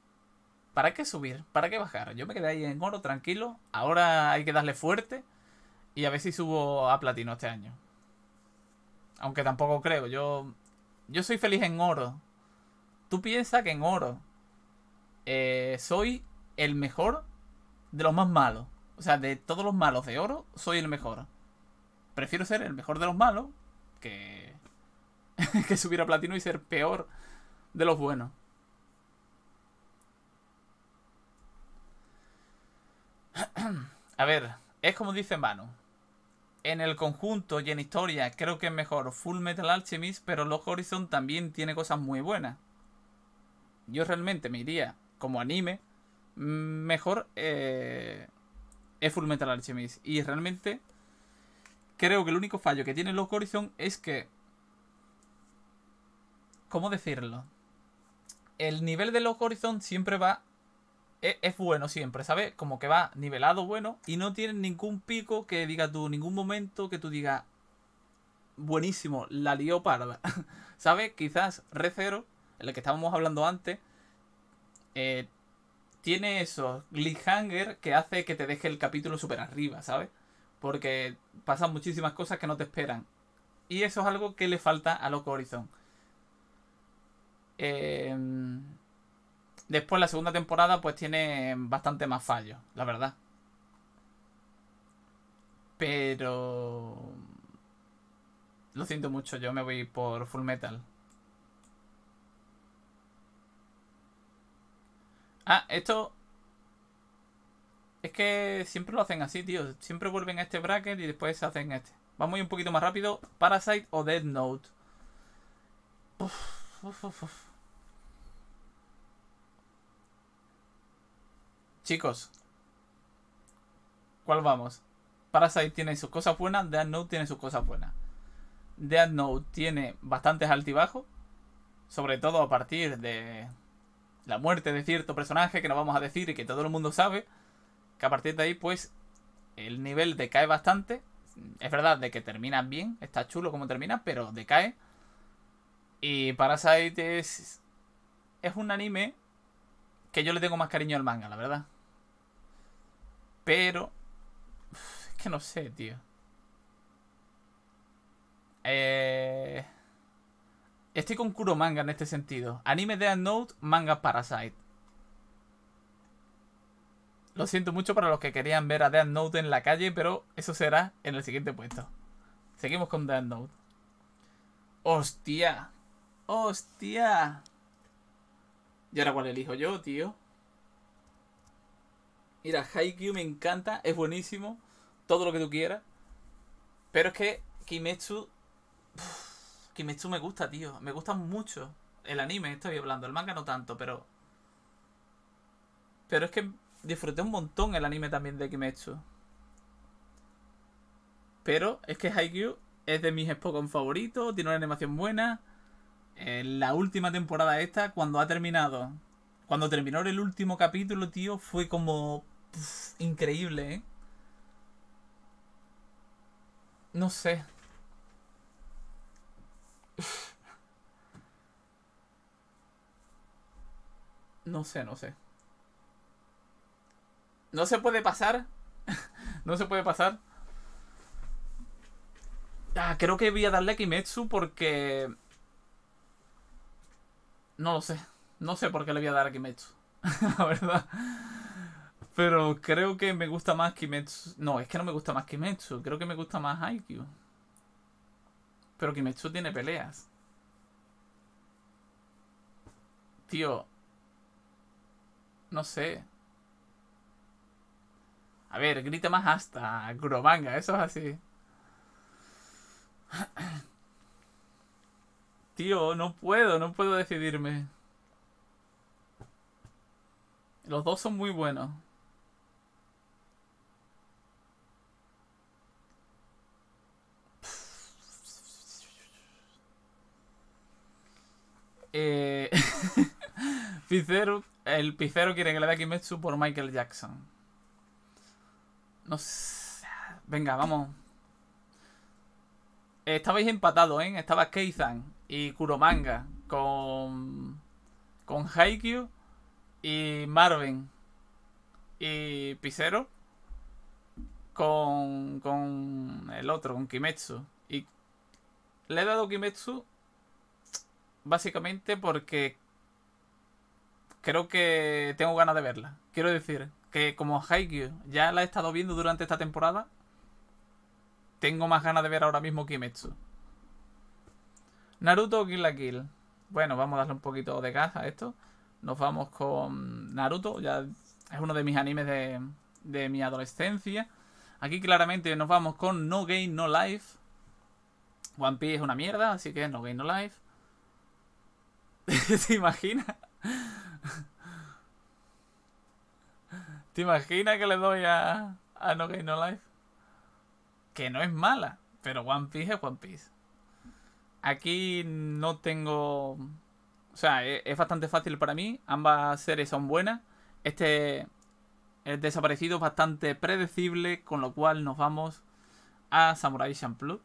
¿Para qué subir? ¿Para qué bajar? Yo me quedé ahí en oro, tranquilo. Ahora hay que darle fuerte. Y a ver si subo a platino este año. Aunque tampoco creo. Yo, yo soy feliz en oro. Tú piensas que en oro eh, soy el mejor de los más malos. O sea, de todos los malos de oro, soy el mejor. Prefiero ser el mejor de los malos que, *laughs* que subir a platino y ser peor de los buenos. *clears throat* A ver, es como dice Manu. En el conjunto y en historia creo que es mejor Full Metal Alchemist, pero Lost Horizon también tiene cosas muy buenas. Yo realmente me iría como anime mm, mejor eh, es Full Metal Alchemist. Y realmente creo que el único fallo que tiene Lost Horizon es que... ¿Cómo decirlo? El nivel de Lost Horizon siempre va e, es, bueno siempre, ¿sabes? Como que va nivelado bueno y no tiene ningún pico que diga tú, ningún momento que tú digas, buenísimo, la lió parda. *laughs* ¿Sabes? Quizás Re Zero, el que estábamos hablando antes, eh, tiene eso, cliffhanger que hace que te deje el capítulo súper arriba, ¿sabes? Porque pasan muchísimas cosas que no te esperan. Y eso es algo que le falta a Loco Horizon. Eh, Después la segunda temporada pues tiene bastante más fallos, la verdad. Pero... Lo siento mucho, yo me voy por Full Metal. Ah, esto... Es que siempre lo hacen así, tío. Siempre vuelven a este bracket y después hacen este. Vamos a un poquito más rápido. Parasite o Dead Note. Chicos, ¿cuál vamos? Parasite tiene sus cosas buenas, Death Note tiene sus cosas buenas. Death Note tiene bastantes altibajos, sobre todo a partir de la muerte de cierto personaje que no vamos a decir y que todo el mundo sabe, que a partir de ahí pues el nivel decae bastante. Es verdad de que termina bien, está chulo como termina, pero decae. Y Parasite es un anime que yo le tengo más cariño al manga, la verdad. Pero... Es que no sé, tío. Eh, estoy con Kuro Manga en este sentido. Anime de Note, manga Parasite. Lo siento mucho para los que querían ver a Death Note en la calle, pero eso será en el siguiente puesto. Seguimos con Death Note. ¡Hostia! ¡Hostia! ¿Y ahora cuál elijo yo, tío? Mira, Haikyuu me encanta, es buenísimo, todo lo que tú quieras. Pero es que Kimetsu... Kimetsu me gusta, tío, me gusta mucho. El anime estoy hablando, el manga no tanto, pero... Pero es que disfruté un montón el anime también de Kimetsu. Pero es que Haikyuu es de mis spoken favoritos, tiene una animación buena en la última temporada esta, cuando ha terminado, cuando terminó el último capítulo, tío, fue como increíble, ¿eh? No sé. No sé, no sé. No se puede pasar. *laughs* no se puede pasar. Ah, creo que voy a darle a Kimetsu porque no lo sé. No sé por qué le voy a dar a Kimetsu. *laughs* la verdad. Pero creo que me gusta más Kimetsu. No, es que no me gusta más Kimetsu. Creo que me gusta más Haikyuu. Pero Kimetsu tiene peleas. Tío. No sé. A ver, grita más hasta Gromanga. Eso es así. *clears throat* No puedo, no puedo decidirme. Los dos son muy buenos. Eh, *laughs* el Pizero quiere que le dé a Kimetsu por Michael Jackson. No sé. Venga, vamos. Estabais empatados, ¿eh? Estaba Keizan y Kuromanga, con, con Haikyuu y Marvin y Picero con, con el otro, con Kimetsu. Y le he dado Kimetsu básicamente porque creo que tengo ganas de verla. Quiero decir que como Haikyuu ya la he estado viendo durante esta temporada, tengo más ganas de ver ahora mismo Kimetsu. Naruto o Kill la Kill. Bueno, vamos a darle un poquito de caza a esto. Nos vamos con Naruto, ya es uno de mis animes de, mi adolescencia. Aquí claramente nos vamos con No Game, No Life. One Piece es una mierda, así que No Game, No Life. *laughs* ¿Te imaginas? *laughs* ¿Te imaginas que le doy a, a No Game No Life? Que no es mala, pero One Piece es One Piece. Aquí no tengo... O sea, e, es bastante fácil para mí. Ambas series son buenas. Este desaparecido es bastante predecible, con lo cual nos vamos a Samurai Champloo.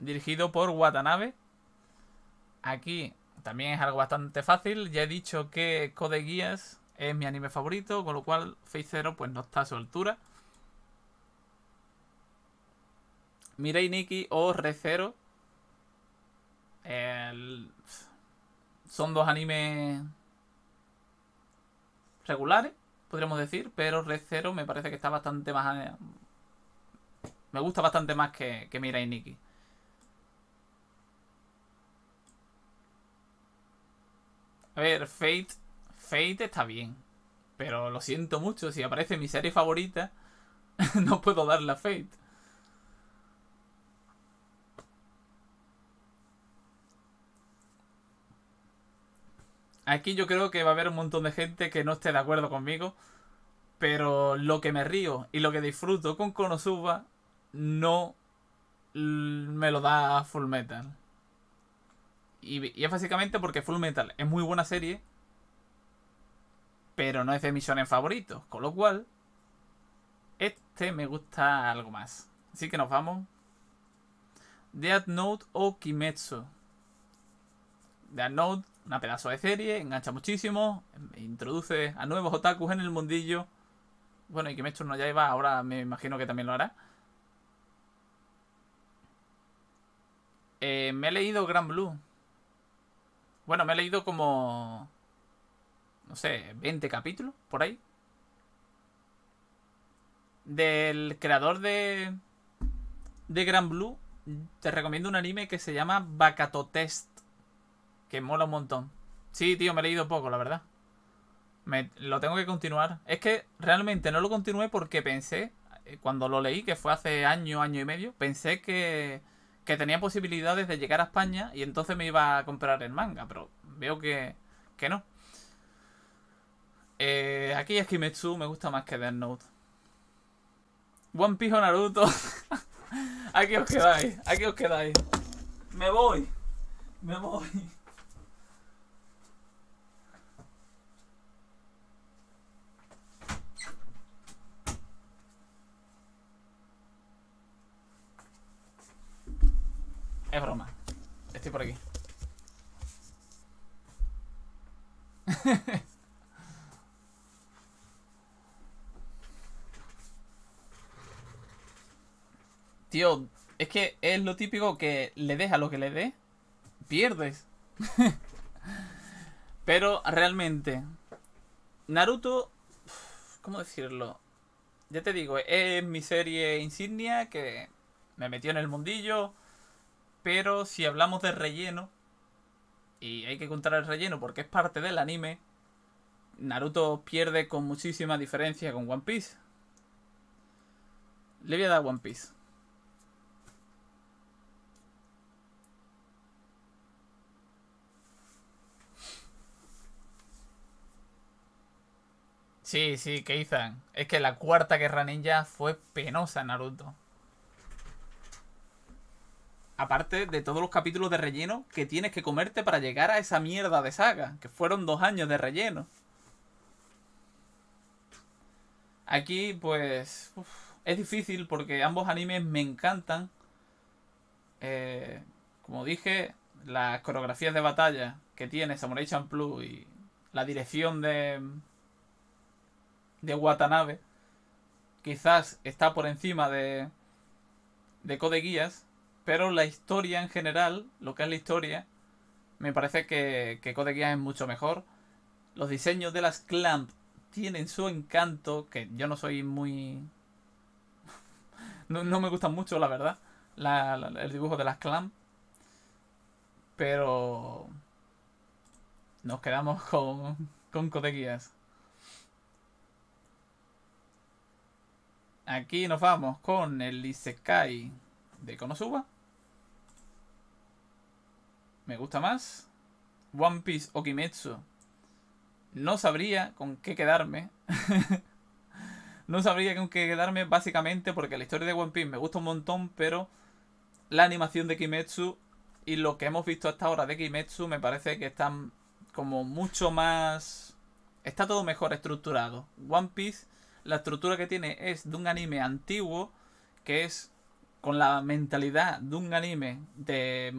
Dirigido por Watanabe. Aquí también es algo bastante fácil. Ya he dicho que Code Geass es mi anime favorito, con lo cual Face Zero pues no está a su altura. Mirai Nikki o ReZero. El... Son dos animes regulares, podríamos decir, pero ReZero me parece que está bastante más... Me gusta bastante más que, que Mirai Nikki. A ver, Fate... Fate está bien. Pero lo siento mucho, si aparece mi serie favorita, *laughs* no puedo darle a Fate. Aquí yo creo que va a haber un montón de gente que no esté de acuerdo conmigo. Pero lo que me río y lo que disfruto con Konosuba no me lo da Full Metal. Y, es básicamente porque Full Metal es muy buena serie. Pero no es de misiones favoritos. Con lo cual, este me gusta algo más. Así que nos vamos. Death Note o Kimetsu. Death Note una pedazo de serie, engancha muchísimo, introduce a nuevos otakus en el mundillo. Bueno, y que Kimetsu no ya iba, ahora me imagino que también lo hará. Eh, me he leído Gran Blue. Bueno, me he leído como... No sé, 20 capítulos, por ahí. Del creador de... De Gran Blue, te recomiendo un anime que se llama Bakatotest que mola un montón. Sí, tío, me he leído poco, la verdad. Me, lo tengo que continuar. Es que realmente no lo continué porque pensé, eh, cuando lo leí, que fue hace año, año y medio, pensé que, tenía posibilidades de llegar a España y entonces me iba a comprar el manga, pero veo que, no. Eh, aquí es Kimetsu, me gusta más que Death Note. One Piece o Naruto. *laughs* aquí os quedáis, aquí os quedáis. Me voy, me voy. Es broma. Estoy por aquí. *laughs* Tío, es que es lo típico que le des a lo que le des, pierdes. *laughs* Pero realmente, Naruto, *sighs* ¿cómo decirlo? Ya te digo, es mi serie insignia que me metió en el mundillo pero si hablamos de relleno, y hay que contar el relleno porque es parte del anime, Naruto pierde con muchísima diferencia con One Piece. Le voy a dar One Piece. Sí, sí, Keizan. Es que la cuarta guerra ninja fue penosa, Naruto aparte de todos los capítulos de relleno que tienes que comerte para llegar a esa mierda de saga, que fueron dos años de relleno. Aquí, pues, es difícil porque ambos animes me encantan. Eh, como dije, las coreografías de batalla que tiene Samurai Champloo y la dirección de, de Watanabe quizás está por encima de, de Code Guías pero la historia en general, lo que es la historia, me parece que, que Code Geass es mucho mejor. Los diseños de las Clamp tienen su encanto, que yo no soy muy... *laughs* no, me gustan mucho, la verdad, el dibujo de las Clamp. Pero... Nos quedamos *laughs* con, con Code Geass. Aquí nos vamos con el Isekai de Konosuba me gusta más. One Piece o Kimetsu. No sabría con qué quedarme. *laughs* no sabría con qué quedarme básicamente porque la historia de One Piece me gusta un montón, pero la animación de Kimetsu y lo que hemos visto hasta ahora de Kimetsu me parece que están como mucho más... Está todo mejor estructurado. One Piece, la estructura que tiene es de un anime antiguo, que es con la mentalidad de un anime de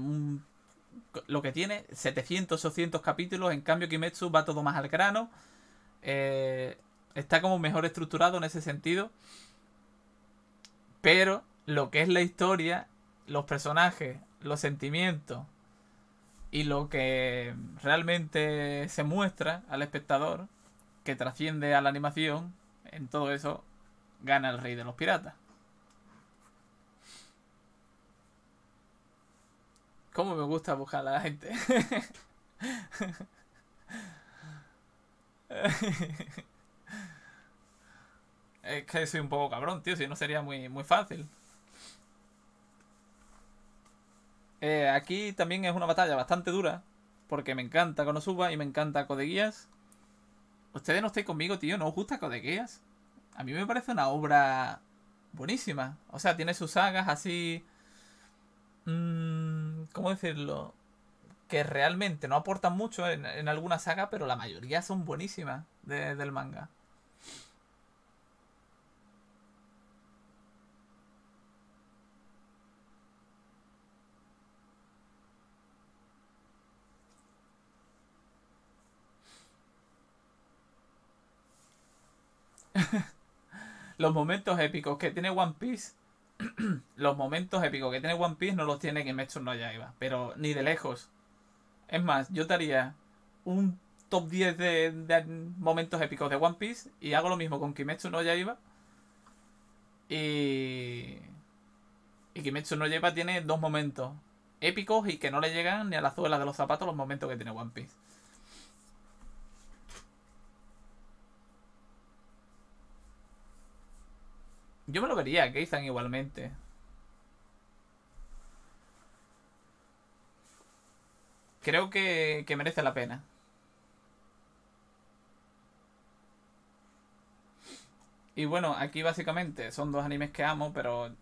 lo que tiene, 700, 800 capítulos. En cambio, Kimetsu va todo más al grano. Eh, está como mejor estructurado en ese sentido. Pero lo que es la historia, los personajes, los sentimientos y lo que realmente se muestra al espectador, que trasciende a la animación, en todo eso gana el rey de los piratas. Cómo me gusta buscar a la gente. *laughs* es que soy un poco cabrón, tío. Si no sería muy, muy fácil. Eh, aquí también es una batalla bastante dura. Porque me encanta Konosuba y me encanta Codeguías. Ustedes no estáis conmigo, tío. ¿No os gusta Codeguías? A mí me parece una obra buenísima. O sea, tiene sus sagas así Mm, ¿Cómo decirlo? Que realmente no aportan mucho en, alguna saga, pero la mayoría son buenísimas del manga. *laughs* los momentos épicos que tiene One Piece *clears throat* los momentos épicos que tiene One Piece no los tiene Kimetsu no Yaiba, pero ni de lejos. Es más, yo te un top 10 de, momentos épicos de One Piece y hago lo mismo con Kimetsu no Yaiba. Y... Y Kimetsu no Yaiba tiene dos momentos épicos y que no le llegan ni a la suela de los zapatos los momentos que tiene One Piece. Yo me lo vería, Keizan igualmente. Creo que, que merece la pena. Y bueno, aquí básicamente son dos animes que amo, pero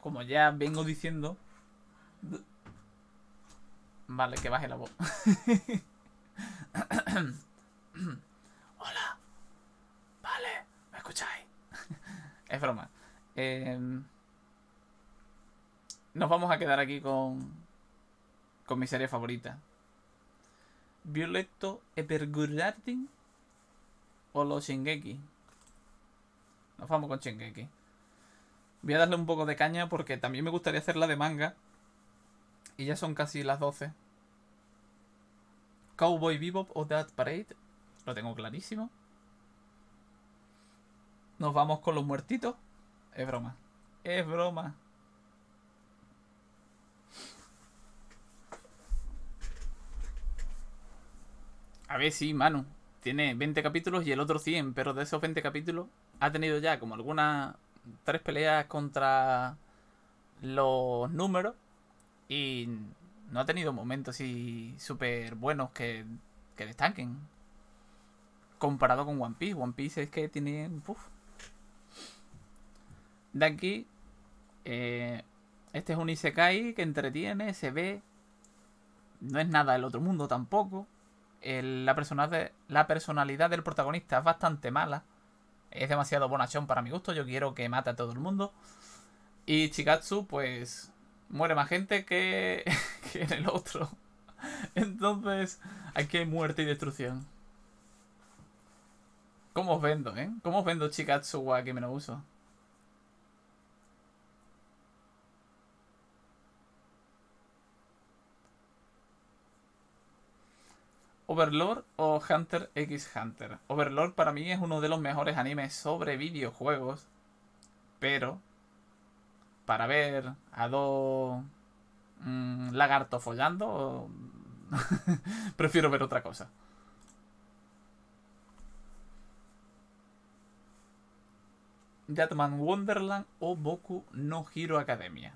como ya vengo diciendo... Vale, que baje la voz. *coughs* *coughs* Es broma. Em, nos vamos a quedar aquí con, con mi serie favorita. Violeto Evergarden o los Shingeki. Nos vamos con Shingeki. Voy a darle un poco de caña porque también me gustaría hacerla de manga. Y ya son casi las 12. Cowboy Bebop o Dead Parade. Lo tengo clarísimo nos vamos con los muertitos. Es broma. Es broma. A ver, si Manu. Tiene 20 capítulos y el otro 100, pero de esos 20 capítulos ha tenido ya como algunas tres peleas contra los números y no ha tenido momentos así súper buenos que, que destaquen. Comparado con One Piece, One Piece es que tiene... Puff de aquí, eh, este es un Isekai que entretiene, se ve. No es nada del otro mundo tampoco. la, personalidad del protagonista es bastante mala. Es demasiado bonachón para mi gusto. Yo quiero que mate a todo el mundo. Y Chikatsu, pues. Muere más gente que, *laughs* en el otro. Entonces, aquí hay muerte y destrucción. ¿Cómo os vendo, eh? ¿Cómo os vendo Chikatsu wa que me lo uso? Overlord o Hunter x Hunter. Overlord para mí es uno de los mejores animes sobre videojuegos, pero para ver a dos mmm, lagartos follando, *laughs* prefiero ver otra cosa. Deadman Wonderland o Boku no Hero Academia.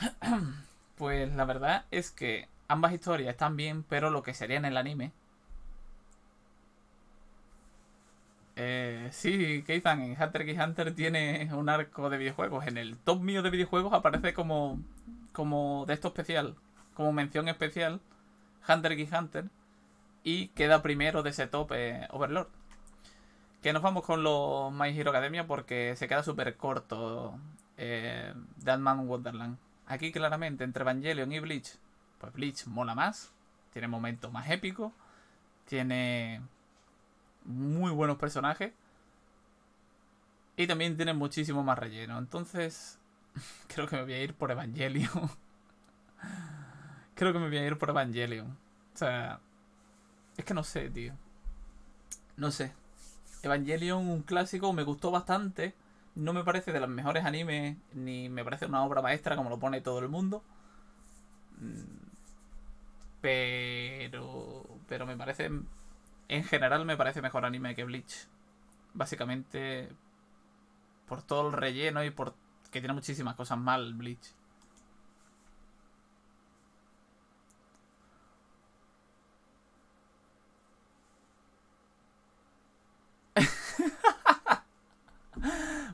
*clears throat* pues la verdad es que ambas historias están bien, pero lo que sería en el anime. Eh, sí, Keizan, en Hunter x Hunter tiene un arco de videojuegos. En el top mío de videojuegos aparece como, como de esto especial, como mención especial, Hunter x Hunter. Y queda primero de ese top eh, Overlord. Que nos vamos con los My Hero Academia porque se queda súper corto eh, Wonderland. Aquí claramente entre Evangelion y Bleach, pues Bleach mola más, tiene momentos más épicos, tiene muy buenos personajes y también tiene muchísimo más relleno. Entonces, *laughs* creo que me voy a ir por Evangelion. *laughs* creo que me voy a ir por Evangelion. O sea, es que no sé, tío. No sé. Evangelion, un clásico, me gustó bastante no me parece de los mejores animes, ni me parece una obra maestra como lo pone todo el mundo. Mm, pero. Pero me parece. En general me parece mejor anime que Bleach. Básicamente. Por todo el relleno y por. que tiene muchísimas cosas mal Bleach. *laughs*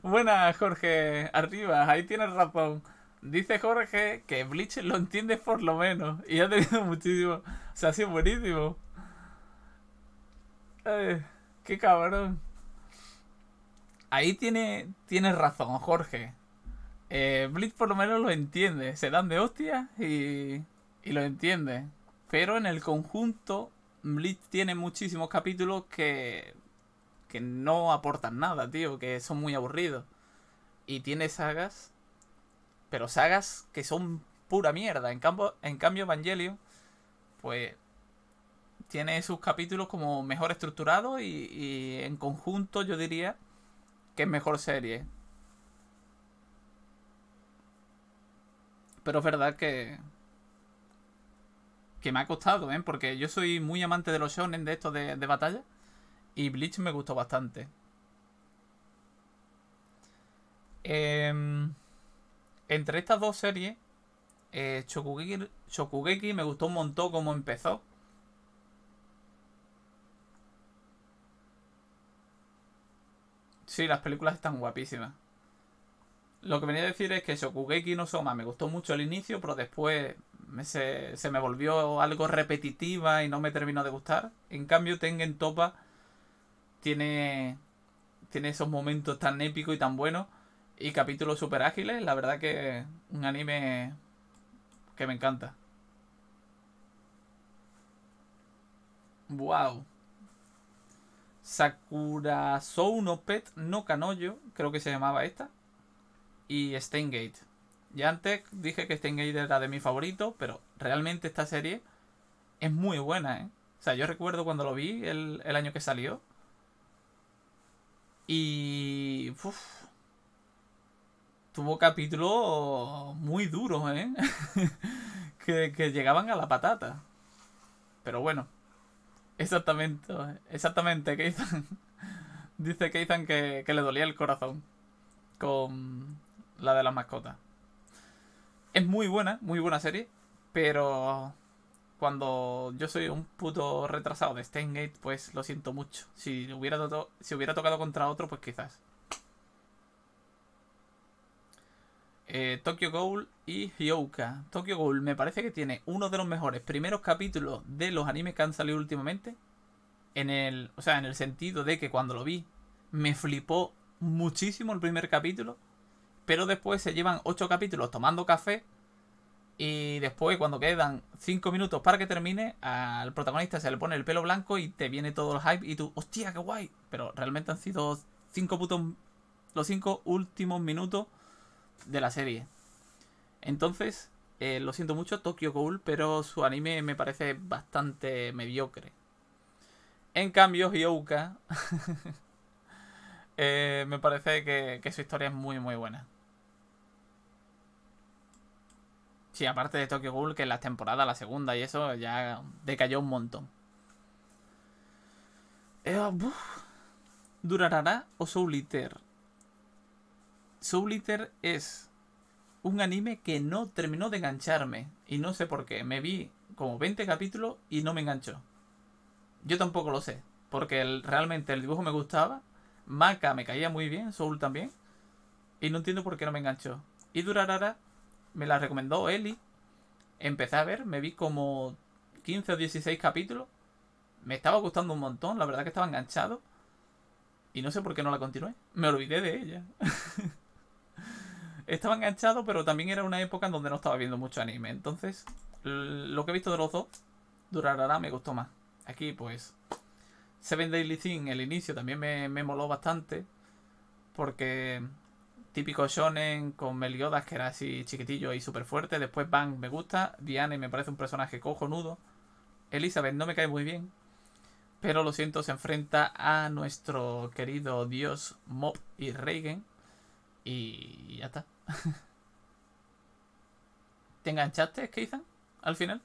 Buenas, Jorge. Arriba, ahí tienes razón. Dice Jorge que Bleach lo entiende por lo menos. Y ha tenido *laughs* muchísimo. O sea, ha sido buenísimo. qué cabrón. Ahí tiene, tienes razón, Jorge. Eh, Bleach por lo menos lo entiende. Se dan de hostias y, y lo entiende. Pero en el conjunto, Bleach tiene muchísimos capítulos que que no aportan nada, tío, que son muy aburridos. Y tiene sagas, pero sagas que son pura mierda. En cambio, en cambio Evangelion, pues tiene sus capítulos como mejor estructurados y, en conjunto yo diría que es mejor serie. Pero es verdad que. Que me ha costado, ¿eh? Porque yo soy muy amante de los shonen de estos de batalla. Y Bleach me gustó bastante. Em, entre estas dos series, eh, Shokugeki, me gustó un montón cómo empezó. Sí, las películas están guapísimas. Lo que venía a decir es que Shokugeki no Soma me gustó mucho el inicio, pero después se, se, me volvió algo repetitiva y no me terminó de gustar. En cambio, Tengen Topa tiene, tiene esos momentos tan épicos y tan buenos. Y capítulos super ágiles, la verdad que un anime que me encanta. Wow. Sakura Souno Pet no Canoyo, creo que se llamaba esta. Y Steingate. Ya antes dije que Steingate era de mi favorito pero realmente esta serie es muy buena, ¿eh? O sea, yo recuerdo cuando lo vi el año que salió. Y. tuvo capítulos muy duros, ¿eh? *laughs* que, llegaban a la patata. Pero bueno. Exactamente, exactamente, Keizan. *laughs* Dice Keizan que, que le dolía el corazón con la de las mascotas. Es muy buena, muy buena serie, pero cuando yo soy un puto retrasado de Steingate, pues lo siento mucho. Si hubiera, si hubiera tocado contra otro, pues quizás. Eh, Tokyo Ghoul y Hyouka. Tokyo Ghoul me parece que tiene uno de los mejores primeros capítulos de los animes que han salido últimamente. En el, o sea, en el sentido de que cuando lo vi, me flipó muchísimo el primer capítulo. Pero después se llevan ocho capítulos tomando café y después, cuando quedan 5 minutos para que termine, al protagonista se le pone el pelo blanco y te viene todo el hype y tú, hostia, qué guay. Pero realmente han sido cinco putos, los 5 últimos minutos de la serie. Entonces, eh, lo siento mucho, Tokyo Ghoul, pero su anime me parece bastante mediocre. En cambio, Hyouka *laughs* eh, me parece que su historia es muy, muy buena. aparte de Tokyo Ghoul, que en la temporada la segunda y eso, ya decayó un montón. Eh, o Soul Eater? Soul Eater es un anime que no terminó de engancharme. Y no sé por qué. Me vi como 20 capítulos y no me enganchó. Yo tampoco lo sé. Porque realmente el dibujo me gustaba. Maka me caía muy bien. Soul también. Y no entiendo por qué no me enganchó. Y Durarara me la recomendó Eli. Empecé a ver, me vi como 15 o 16 capítulos. Me estaba gustando un montón, la verdad que estaba enganchado. Y no sé por qué no la continué. Me olvidé de ella. *laughs* estaba enganchado, pero también era una época en donde no estaba viendo mucho anime. Entonces, lo que he visto de los dos, Durarara me gustó más. Aquí, pues, Seven Daily Thing, el inicio también me, me moló bastante. Porque típico shonen con Meliodas, que era así chiquitillo y súper fuerte. Después Bang me gusta. Diane me parece un personaje cojonudo. Elizabeth no me cae muy bien. Pero lo siento, se enfrenta a nuestro querido dios Mob y Reigen. Y ya está. *laughs* ¿Te enganchaste, Keizan? Al final.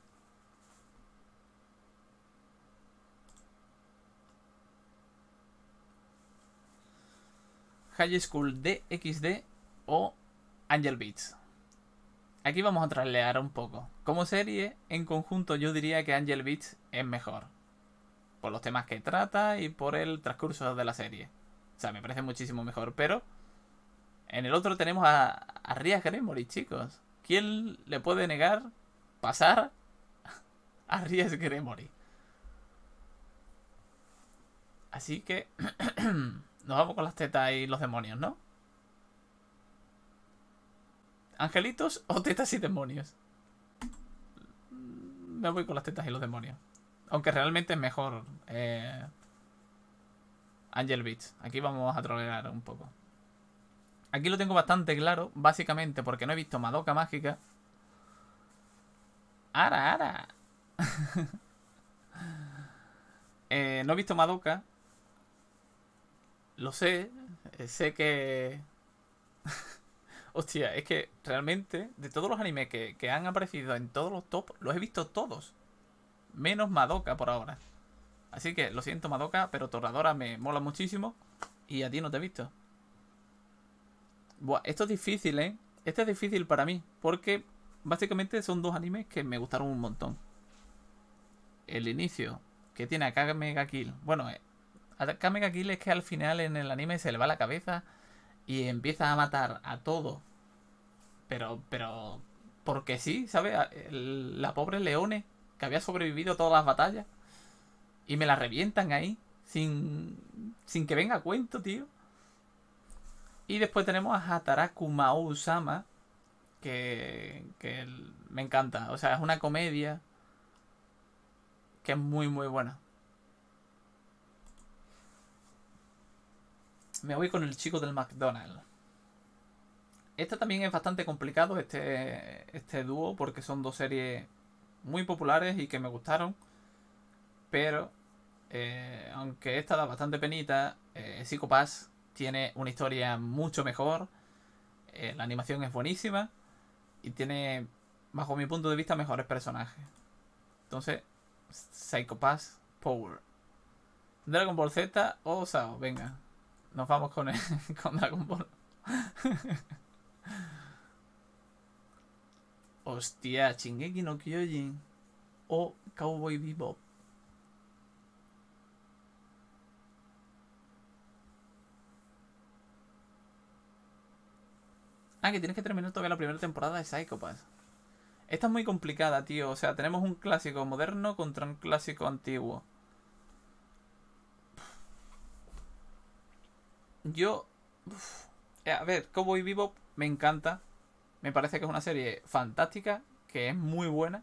High School DXD o Angel Beats. Aquí vamos a traslear un poco. Como serie, en conjunto yo diría que Angel Beats es mejor. Por los temas que trata y por el transcurso de la serie. O sea, me parece muchísimo mejor. Pero en el otro tenemos a, a Gremory, chicos. ¿Quién le puede negar pasar a Rias Gremory? Así que... *clears throat* Nos vamos con las tetas y los demonios, ¿no? ¿Angelitos o tetas y demonios? Me voy con las tetas y los demonios. Aunque realmente es mejor. Eh, Angel Beats. Aquí vamos a trolear un poco. Aquí lo tengo bastante claro, básicamente porque no he visto Madoka Mágica. ¡Ara, ara! *laughs* Eh, no he visto Madoka, lo sé, eh, sé que... *laughs* Hostia, es que realmente de todos los animes que, han aparecido en todos los top, los he visto todos. Menos Madoka por ahora. Así que lo siento Madoka, pero Torradora me mola muchísimo y a ti no te he visto. Buah, esto es difícil, ¿eh? Este es difícil para mí, porque básicamente son dos animes que me gustaron un montón. El inicio, que tiene acá Mega Kill. Bueno, eh, a Kame es que al final en el anime se le va la cabeza y empieza a matar a todo. Pero, pero, porque sí, ¿sabes? La pobre Leone, que había sobrevivido todas las batallas, y me la revientan ahí, sin, sin que venga cuento, tío. Y después tenemos a Hataraku Usama que, que me encanta. O sea, es una comedia que es muy, muy buena. Me voy con el chico del McDonald's. esta también es bastante complicado, este, este dúo, porque son dos series muy populares y que me gustaron. Pero, eh, aunque esta da bastante penita, eh, Psycho Pass tiene una historia mucho mejor. Eh, la animación es buenísima. Y tiene, bajo mi punto de vista, mejores personajes. Entonces, Psychopass Power. Dragon Ball Z o Sao, venga. Nos vamos *laughs* con, Dragon Ball. Hostia, Shingeki no Kyojin o Cowboy Bebop. Ah, que tienes que terminar todavía la primera temporada de Psychopath. Pues. Esta es muy complicada, tío. O sea, tenemos un clásico moderno contra un clásico antiguo. yo. Eh, a ver, Cowboy Bebop me encanta. Me parece que es una serie fantástica, que es muy buena.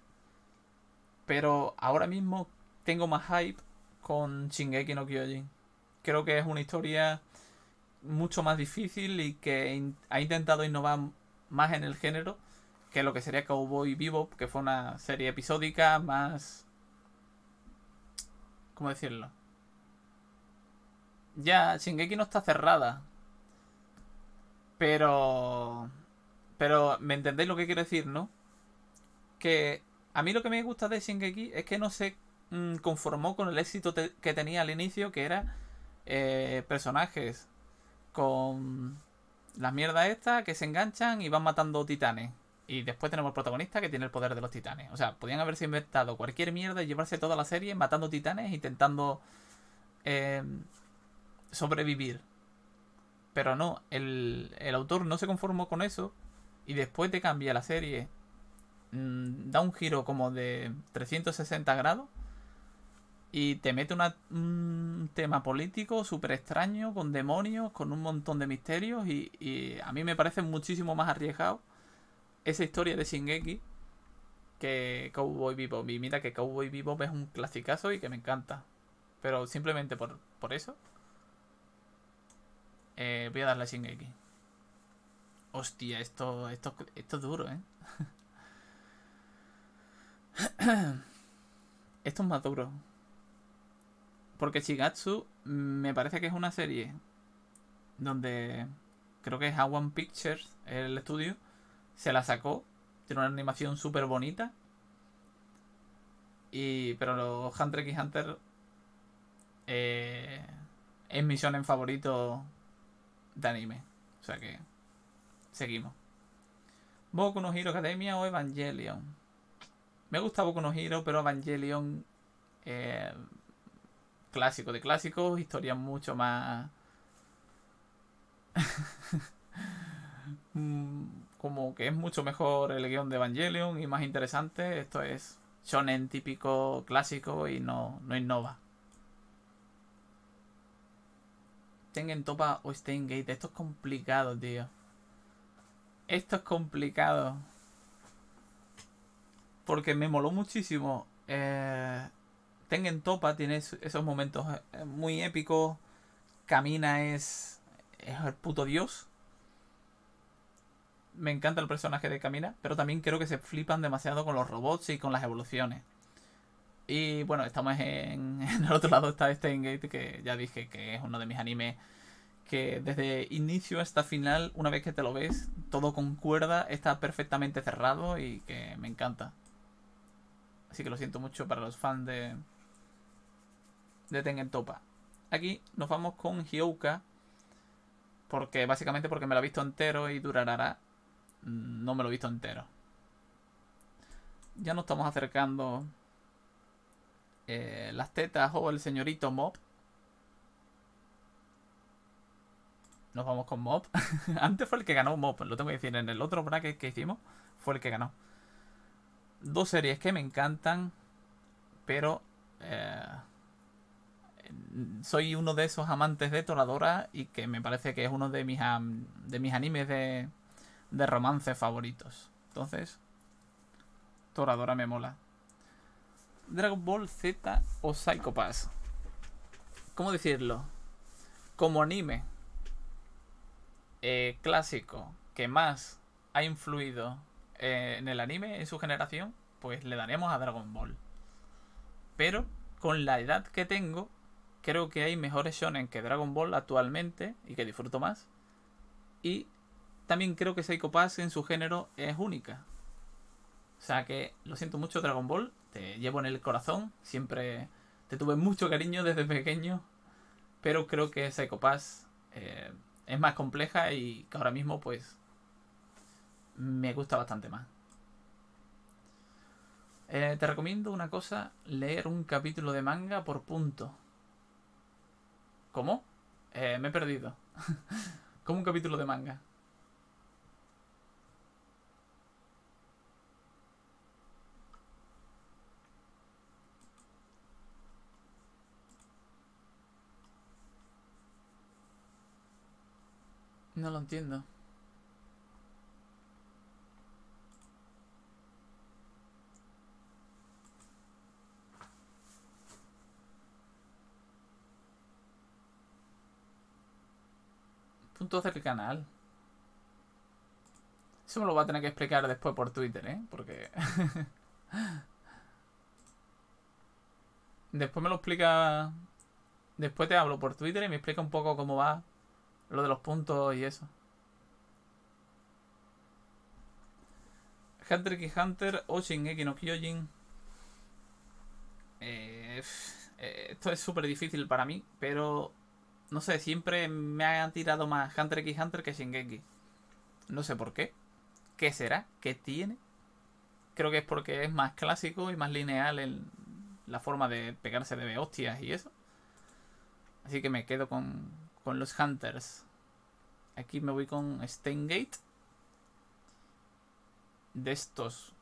Pero ahora mismo tengo más hype con Shingeki no Kyojin. Creo que es una historia mucho más difícil y que ha intentado innovar más en el género que lo que sería Cowboy Bebop, que fue una serie episódica más... ¿Cómo decirlo? Ya, Shingeki no está cerrada. Pero... Pero me entendéis lo que quiero decir, ¿no? Que a mí lo que me gusta de Shingeki es que no se mm, conformó con el éxito que tenía al inicio, que era eh, personajes con las mierdas estas que se enganchan y van matando titanes. Y después tenemos el protagonista que tiene el poder de los titanes. O sea, podían haberse inventado cualquier mierda y llevarse toda la serie matando titanes, intentando... Eh, sobrevivir. Pero no, el, autor no se conformó con eso y después te cambia la serie, mm, da un giro como de 360 grados y te mete un tema político súper extraño, con demonios, con un montón de misterios y, a mí me parece muchísimo más arriesgado esa historia de Shingeki que Cowboy Bebop. Y mira que Cowboy Bebop es un clasicazo y que me encanta. Pero simplemente por, por eso eh, voy a darle a Shingeki. Hostia, esto, esto, es duro, ¿eh? *clears throat* esto es más duro. Porque Shigatsu me parece que es una serie donde creo que es A One Pictures, el estudio, se la sacó. Tiene una animación súper bonita. Y, pero los Hunter x Hunter eh, es misión en favorito de anime. O sea que seguimos. Boku no Hero Academia o Evangelion. Me gusta Boku no Hero, pero Evangelion eh, clásico de clásicos, historia mucho más *laughs* mm, como que es mucho mejor el guión de Evangelion y más interesante. Esto es shonen típico clásico y no, no innova. Tengen Topa o Stein Gate. Esto es complicado, tío. Esto es complicado. Porque me moló muchísimo. Eh, Tengen Topa tiene esos momentos eh, muy épicos. Camina es, es el puto dios. Me encanta el personaje de Camina, pero también creo que se flipan demasiado con los robots y con las evoluciones. Y bueno, estamos en, *laughs* en, el otro lado, está *Gate* este que ya dije que es uno de mis animes que desde inicio hasta final, una vez que te lo ves, todo concuerda, está perfectamente cerrado y que me encanta. Así que lo siento mucho para los fans de, de Tengen Topa. Aquí nos vamos con Hyouka, porque básicamente porque me lo he visto entero y durará. No me lo he visto entero. Ya nos estamos acercando eh, las tetas o el señorito Mob. Nos vamos con Mob. *laughs* Antes fue el que ganó Mob, lo tengo que decir. En el otro bracket que hicimos fue el que ganó. Dos series que me encantan, pero eh, soy uno de esos amantes de Toradora y que me parece que es uno de mis, de mis animes de, de romance favoritos. Entonces, Toradora me mola. Dragon Ball Z o Psycho Pass. ¿Cómo decirlo? Como anime eh, clásico que más ha influido eh, en el anime, en su generación, pues le daremos a Dragon Ball. Pero con la edad que tengo, creo que hay mejores shonen que Dragon Ball actualmente y que disfruto más. Y también creo que Psycho Pass en su género es única. O sea que lo siento mucho Dragon Ball, te llevo en el corazón. Siempre te tuve mucho cariño desde pequeño. Pero creo que Psycho Pass eh, es más compleja y que ahora mismo pues me gusta bastante más. Eh, te recomiendo una cosa, leer un capítulo de manga por punto. ¿Cómo? Eh, me he perdido. *laughs* ¿Cómo un capítulo de manga? No lo entiendo. Punto qué canal. Eso me lo va a tener que explicar después por Twitter, ¿eh? Porque... *laughs* después me lo explica... Después te hablo por Twitter y me explica un poco cómo va lo de los puntos y eso. Hunter x Hunter o Shingeki no Kyojin. Eh, eh, esto es súper difícil para mí, pero no sé, siempre me han tirado más Hunter x Hunter que Shingeki. No sé por qué. ¿Qué será? ¿Qué tiene? Creo que es porque es más clásico y más lineal en la forma de pegarse de hostias y eso. Así que me quedo con, con los Hunters. Aquí me voy con Steingate. De estos.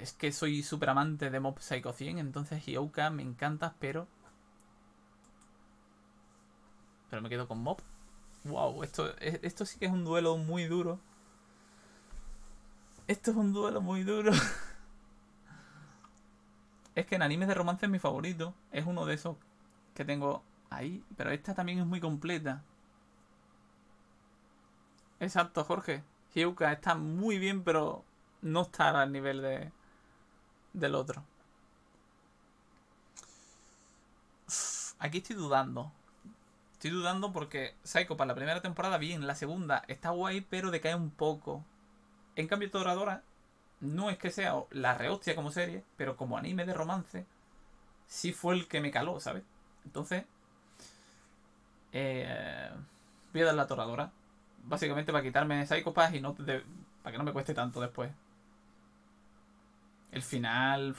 Es que soy super amante de Mob Psycho 100, entonces yoka me encanta, pero... Pero me quedo con Mob. Wow, esto, e, esto sí que es un duelo muy duro. Esto es un duelo muy duro. *laughs* es que en animes de romance es mi favorito. Es uno de esos que tengo Ahí, pero esta también es muy completa. Exacto, Jorge. Hyuka está muy bien, pero no está al nivel de, del otro. aquí estoy dudando. Estoy dudando porque Psycho para la primera temporada bien, la segunda está guay, pero decae un poco. En cambio, Toradora no es que sea la rehostia como serie, pero como anime de romance, sí fue el que me caló, ¿sabes? Entonces, eh, a dar la torradora Básicamente para quitarme Psycho Pass y no para que no me cueste tanto después. El final...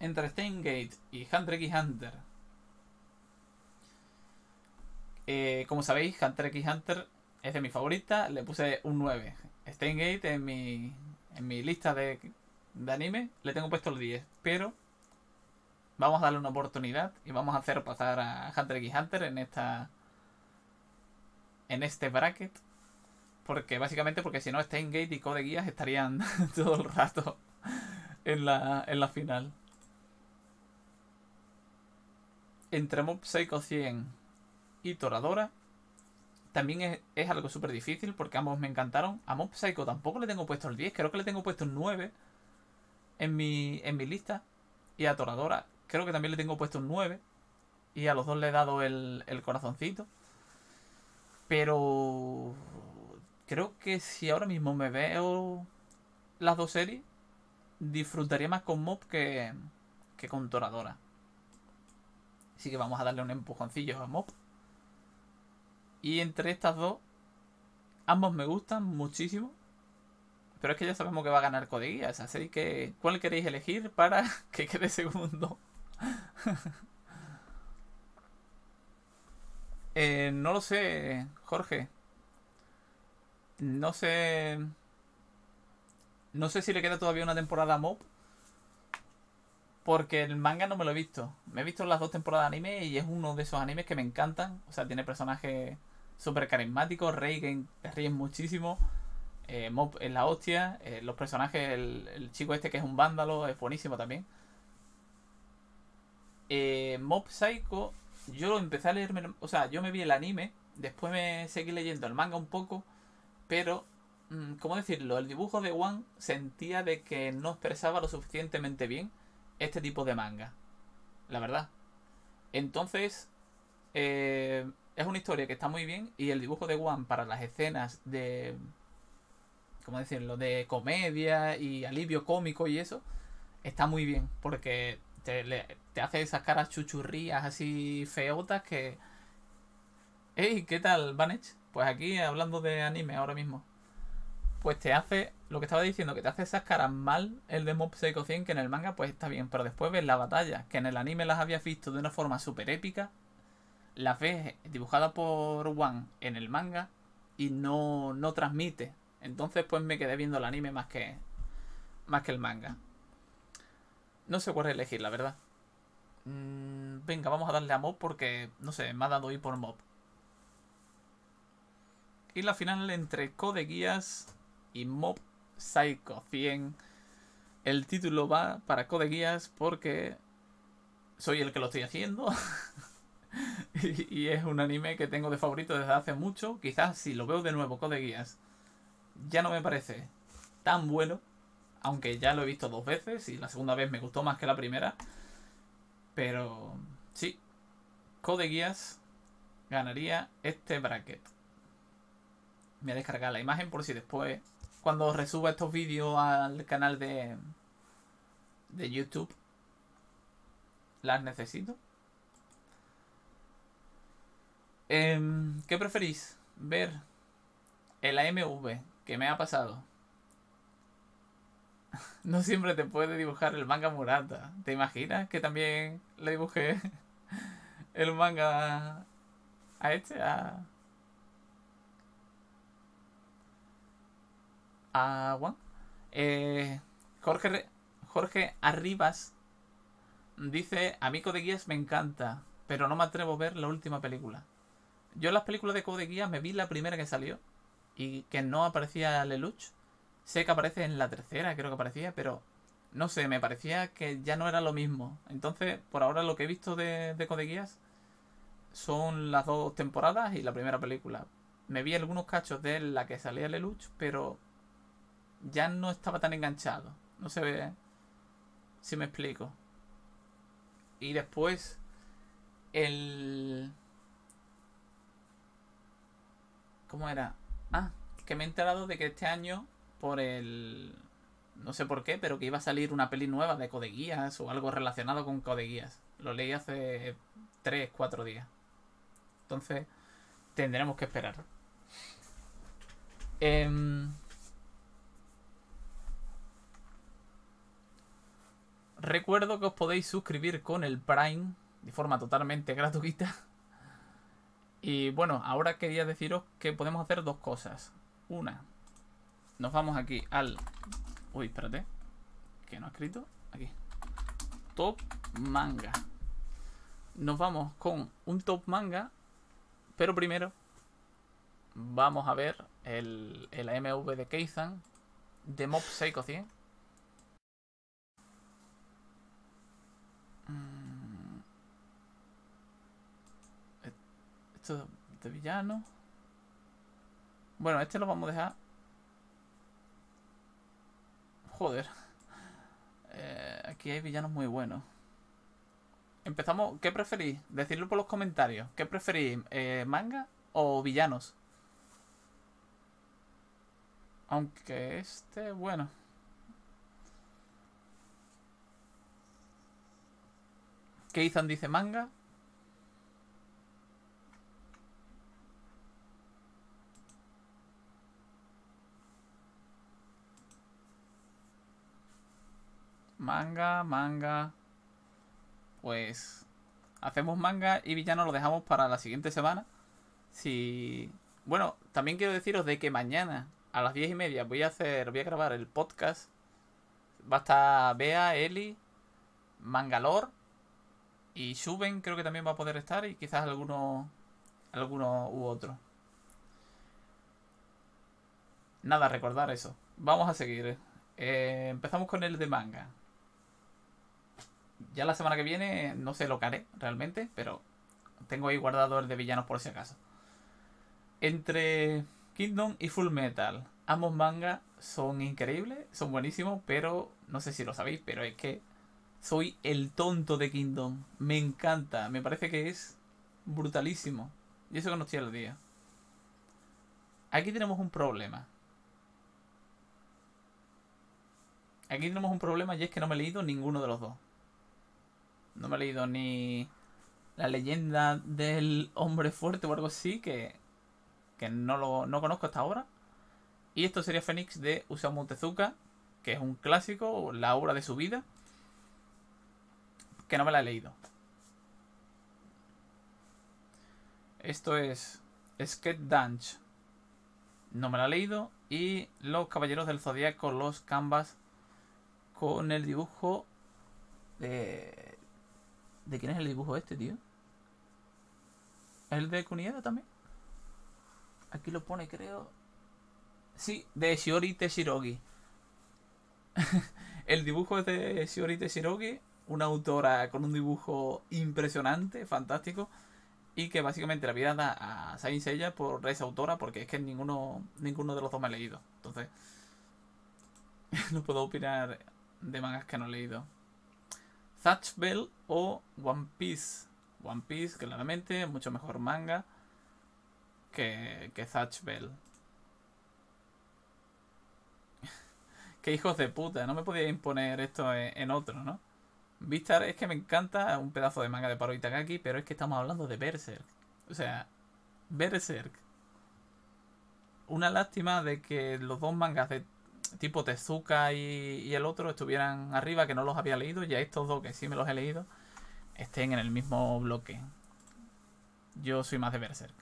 Entre Steingate y Hunter x Hunter. Eh, como sabéis, Hunter x Hunter es de mi favorita. Le puse un 9. Steingate en mi, en mi lista de de anime, le tengo puesto el 10. Pero vamos a darle una oportunidad y vamos a hacer pasar a Hunter x Hunter en esta. En este bracket. Porque básicamente, porque si no, en este Gate y Code Guías estarían *laughs* todo el rato en la, final. Entre Mob Psycho 100 y Toradora también es, algo súper difícil porque ambos me encantaron. A Mob Psycho tampoco le tengo puesto el 10, creo que le tengo puesto el 9 en mi, en mi lista. Y a Toradora, creo que también le tengo puesto un 9. Y a los dos le he dado el, corazoncito. Pero creo que si ahora mismo me veo las dos series, disfrutaría más con Mob que, que con Toradora. Así que vamos a darle un empujoncillo a Mob. Y entre estas dos, ambos me gustan muchísimo. Pero es que ya sabemos que va a ganar Code así que ¿cuál queréis elegir para *laughs* que quede segundo? *laughs* Eh, no lo sé, Jorge. No sé... No sé si le queda todavía una temporada a Mob. Porque el manga no me lo he visto. Me he visto las dos temporadas de anime y es uno de esos animes que me encantan. O sea, tiene personajes súper carismáticos, rey que ríen muchísimo. Eh, Mob es la hostia. Eh, los personajes, el, chico este que es un vándalo, es buenísimo también. Eh, Mob Psycho, yo lo empecé a leerme. O sea, yo me vi el anime. Después me seguí leyendo el manga un poco. Pero, mm, ¿cómo decirlo? El dibujo de One sentía de que no expresaba lo suficientemente bien este tipo de manga. La verdad. Entonces, es una historia que está muy bien. Y el dibujo de One para las escenas de ¿cómo decirlo?, de comedia y alivio cómico y eso, está muy bien, porque te, hace esas caras chuchurrías así feotas que... ¡Ey! ¿Qué tal, Vanech? Pues aquí hablando de anime ahora mismo. Pues te hace, lo que estaba diciendo, que te hace esas caras mal el de Mob Psycho 100, que en el manga pues está bien, pero después ves la batalla, que en el anime las habías visto de una forma súper épica, las ves dibujada por One en el manga y no, no transmite entonces pues me quedé viendo el anime más que, más que el manga. No sé cuál elegir, la verdad. Mm, venga, vamos a darle a Mob porque, no sé, me ha dado ir por Mob. Y la final entre Code Guías y Mob Psycho 100. El título va para Code Guías porque soy el que lo estoy haciendo. *laughs* y, es un anime que tengo de favorito desde hace mucho. Quizás si lo veo de nuevo, Code Guías ya no me parece tan bueno, aunque ya lo he visto dos veces y la segunda vez me gustó más que la primera. Pero sí, Code Guías. ganaría este bracket. Me voy a descargar la imagen por si después, cuando resuba estos vídeos al canal de, de YouTube, las necesito. Em, ¿Qué preferís? ¿Ver el AMV ¿Qué me ha pasado. *laughs* No siempre te puede dibujar el manga Murata. ¿Te imaginas que también le dibujé *laughs* el manga a este? A. Juan. Eh, Jorge, Jorge Arribas dice: A mí Code Guías me encanta, pero no me atrevo a ver la última película. Yo las películas de Code Guías me vi la primera que salió y que no aparecía Lelouch. Sé que aparece en la tercera, creo que aparecía, pero no sé, me parecía que ya no era lo mismo. Entonces, por ahora lo que he visto de, de Code son las dos temporadas y la primera película. Me vi algunos cachos de la que salía Lelouch, pero ya no estaba tan enganchado. No se ve si me explico. Y después, el... ¿Cómo era? Ah, que me he enterado de que este año, por el. No sé por qué, pero que iba a salir una peli nueva de Codeguías o algo relacionado con Codeguías. Lo leí hace 3, 4 días. Entonces, tendremos que esperar. Em, recuerdo que os podéis suscribir con el Prime de forma totalmente gratuita y bueno, ahora quería deciros que podemos hacer dos cosas. Una, nos vamos aquí al... Uy, espérate. Que no ha escrito. Aquí. Top manga. Nos vamos con un top manga. Pero primero vamos a ver el, el AMV de Keizan de Mob Psycho 100. de villano. Bueno, este lo vamos a dejar. Joder. *laughs* Eh, aquí hay villanos muy buenos. Empezamos. ¿Qué preferís? decirlo por los comentarios. ¿Qué preferís? Eh, ¿Manga o villanos? Aunque este, bueno. hizo? dice manga. Manga, manga. Pues hacemos manga y villano lo dejamos para la siguiente semana. Si. Bueno, también quiero deciros de que mañana a las diez y media voy a hacer. Voy a grabar el podcast. Va a estar Bea, Eli, Mangalor y Suben creo que también va a poder estar y quizás alguno. alguno u otro. Nada, recordar eso. Vamos a seguir. Eh, empezamos con el de manga ya la semana que viene no sé lo que realmente, pero tengo ahí guardado de villanos por si acaso. Entre Kingdom y Full Metal, ambos mangas son increíbles, son buenísimos, pero no sé si lo sabéis, pero es que soy el tonto de Kingdom. Me encanta, me parece que es brutalísimo. Y eso que no estoy al día. Aquí tenemos un problema. Aquí tenemos un problema y es que no me he leído ninguno de los dos. No me he leído ni la leyenda del hombre fuerte o algo así, que, que no lo conozco hasta ahora. Y esto sería Fénix de Usao que es un clásico, la obra de su vida, que no me la he leído. Esto es Sketch Dunch, no me la he leído. Y Los Caballeros del Zodíaco, los Canvas, con el dibujo de ¿De quién es el dibujo este, tío? el de Kunieda también? Aquí lo pone, creo. Sí, de Shiori Teshirogi. *laughs* el dibujo es de Shiori Teshirogi, una autora con un dibujo impresionante, fantástico, y que básicamente la vida da a Saint por esa autora, porque es que ninguno, ninguno de los dos me he leído. Entonces, *laughs* no puedo opinar de mangas que no he leído. Zatch Bell o One Piece. One Piece, claramente, mucho mejor manga que, que Zatch Bell. *laughs* Qué hijos de puta, no me podía imponer esto en, otro, ¿no? Vistar es que me encanta un pedazo de manga de Paro Itagaki, pero es que estamos hablando de Berserk. O sea, Berserk. Una lástima de que los dos mangas de tipo Tezuka y, el otro estuvieran arriba, que no los había leído, a estos dos que sí me los he leído, estén en el mismo bloque. Yo soy más de Berserk.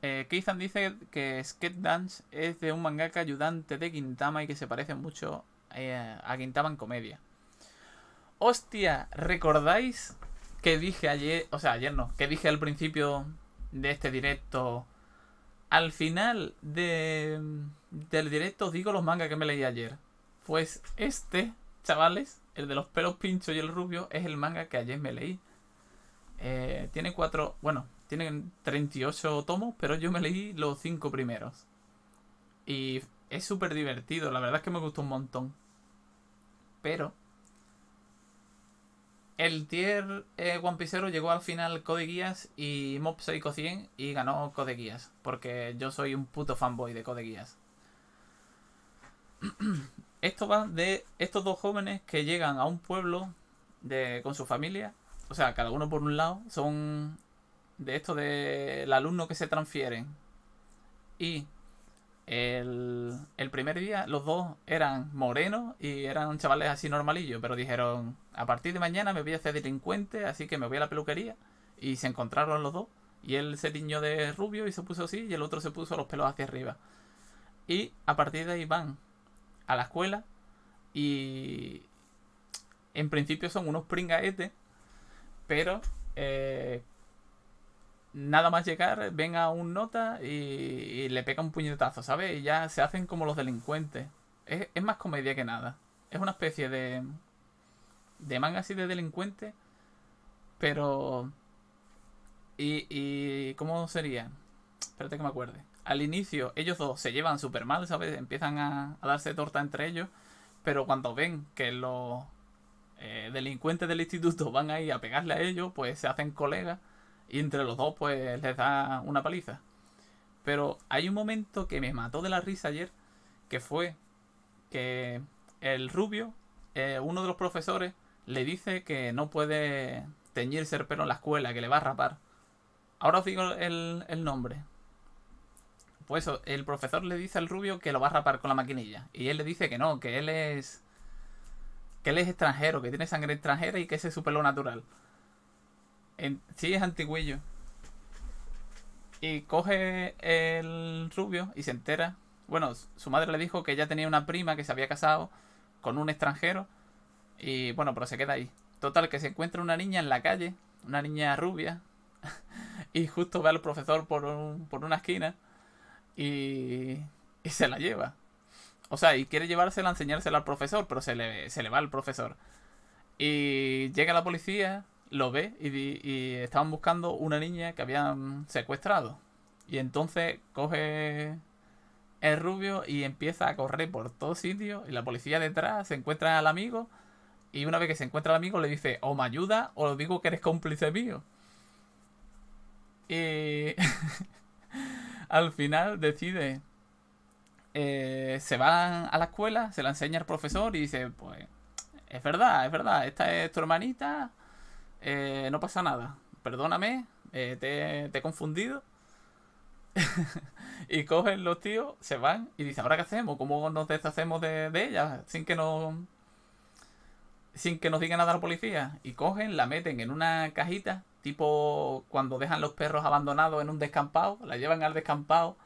Keithan Keizan dice que Sket Dance es de un mangaka ayudante de Quintama y que se parece mucho eh, a Quintama en comedia. Hostia, ¿recordáis que dije ayer, o sea, ayer no, que dije al principio de este directo al final del directo digo los mangas que me leí ayer. Pues este, chavales, el de los pelos pinchos y el rubio, es el manga que ayer me leí. Eh, tiene cuatro, bueno, tiene 38 tomos, pero yo me leí los cinco primeros. Y es súper divertido, la verdad es que me gustó un montón. Pero el tier eh, llegó al final Code guías y Mob Psycho 100 y ganó Code guías Porque yo soy un puto fanboy de Code Guías. *clears throat* Esto va de estos dos jóvenes que llegan a un pueblo de, con su familia. O sea, cada uno por un lado. Son de esto del alumno que se transfieren. Y el, el, primer día los dos eran morenos y eran chavales así normalillos, pero dijeron, a partir de mañana me voy a hacer delincuente, así que me voy a la peluquería. Y se encontraron los dos. Y él se tiñó de rubio y se puso así, y el otro se puso los pelos hacia arriba. Y a partir de ahí van a la escuela y en principio son unos pringaetes, pero eh, nada más llegar, venga un nota y, le pega un puñetazo, ¿sabes? Y ya se hacen como los delincuentes. Es, más comedia que nada. Es una especie de. de manga así de delincuente. Pero. Y, ¿Cómo sería? Espérate que me acuerde. Al inicio, ellos dos se llevan súper mal, ¿sabes? Empiezan a, a, darse torta entre ellos. Pero cuando ven que los eh, delincuentes del instituto *laughs* van ahí a pegarle a ellos, pues se hacen colegas y entre los dos, pues les da una paliza. Pero hay un momento que me mató de la risa ayer, que fue que el rubio, eh, uno de los profesores, le dice que no puede teñirse el pelo en la escuela, que le va a rapar. Ahora os digo el, nombre. Pues el profesor le dice al rubio que lo va a rapar con la maquinilla. Y él le dice que no, que él es. que él es extranjero, que tiene sangre extranjera y que ese es su pelo natural sí, es antiguillo Y coge el rubio y se entera. Bueno, su madre le dijo que ya tenía una prima que se había casado con un extranjero. Y bueno, pero se queda ahí. Total, que se encuentra una niña en la calle, una niña rubia. *laughs* y justo ve al profesor por, por una esquina y, y se la lleva. O sea, y quiere llevársela, enseñársela al profesor, pero se le, se le va al profesor. Y llega la policía lo ve y, estaban buscando una niña que habían secuestrado. Y entonces coge el rubio y empieza a correr por todos sitios. Y la policía detrás se encuentra al amigo. Y una vez que se encuentra al amigo le dice, o me ayuda o lo digo que eres cómplice mío. Y *laughs* al final decide... Eh, se van a la escuela, se la enseña el profesor y dice, pues, es verdad, es verdad, esta es tu hermanita, eh, no pasa nada, perdóname, eh, te, he confundido. *laughs* y cogen los tíos, se van y dicen, ¿ahora qué hacemos? ¿Cómo nos deshacemos de, de ella sin que nos... Sin que nos diga nada a la policía. Y cogen, la meten en una cajita, tipo cuando dejan los perros abandonados en un descampado, la llevan al descampado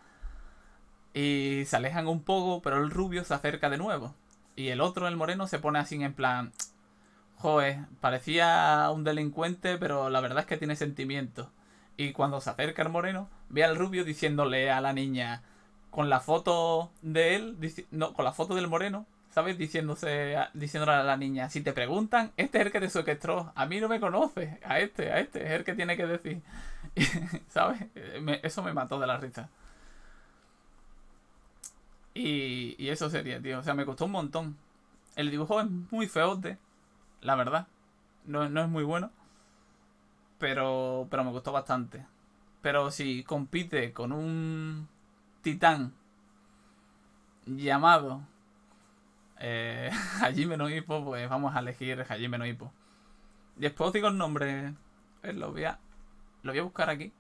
y se alejan un poco, pero el rubio se acerca de nuevo. Y el otro, el moreno, se pone así en plan, parecía un delincuente, pero la verdad es que tiene sentimientos. Y cuando se acerca el moreno, ve al rubio diciéndole a la niña con la foto de él, no, con la foto del moreno, ¿sabes? Diciéndose, diciéndole a la niña, si te preguntan, este es el que te secuestró, a mí no me conoces, a este, a este, es el que tiene que decir. *laughs* ¿Sabes? Eh, eso me mató de la risa. Y, eso sería, tío. O sea, me costó un montón. El dibujo es muy feote, la verdad. No, es muy bueno. Pero, pero me gustó bastante. Pero si compite con un titán llamado eh, *laughs* Hajime no Hippo, pues vamos a elegir Hajime no Hippo. Después os digo el nombre. Eh, lo, a, lo voy a buscar aquí.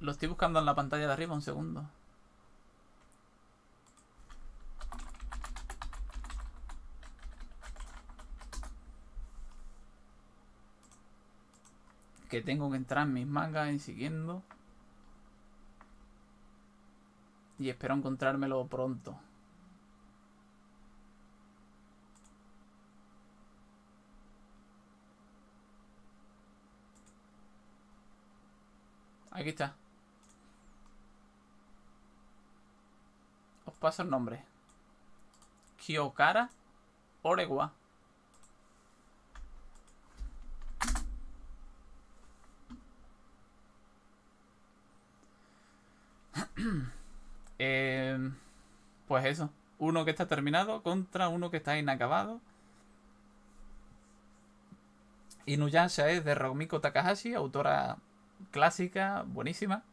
Lo estoy buscando en la pantalla de arriba, un segundo. que tengo que entrar en mis mangas y siguiendo. Y espero encontrármelo pronto. Aquí está. Os paso el nombre. Kyokara Orewa. *clears throat* Eh, pues eso. Uno que está terminado contra uno que está inacabado. Inuyasha es de Romiko Takahashi, autora clásica, buenísima.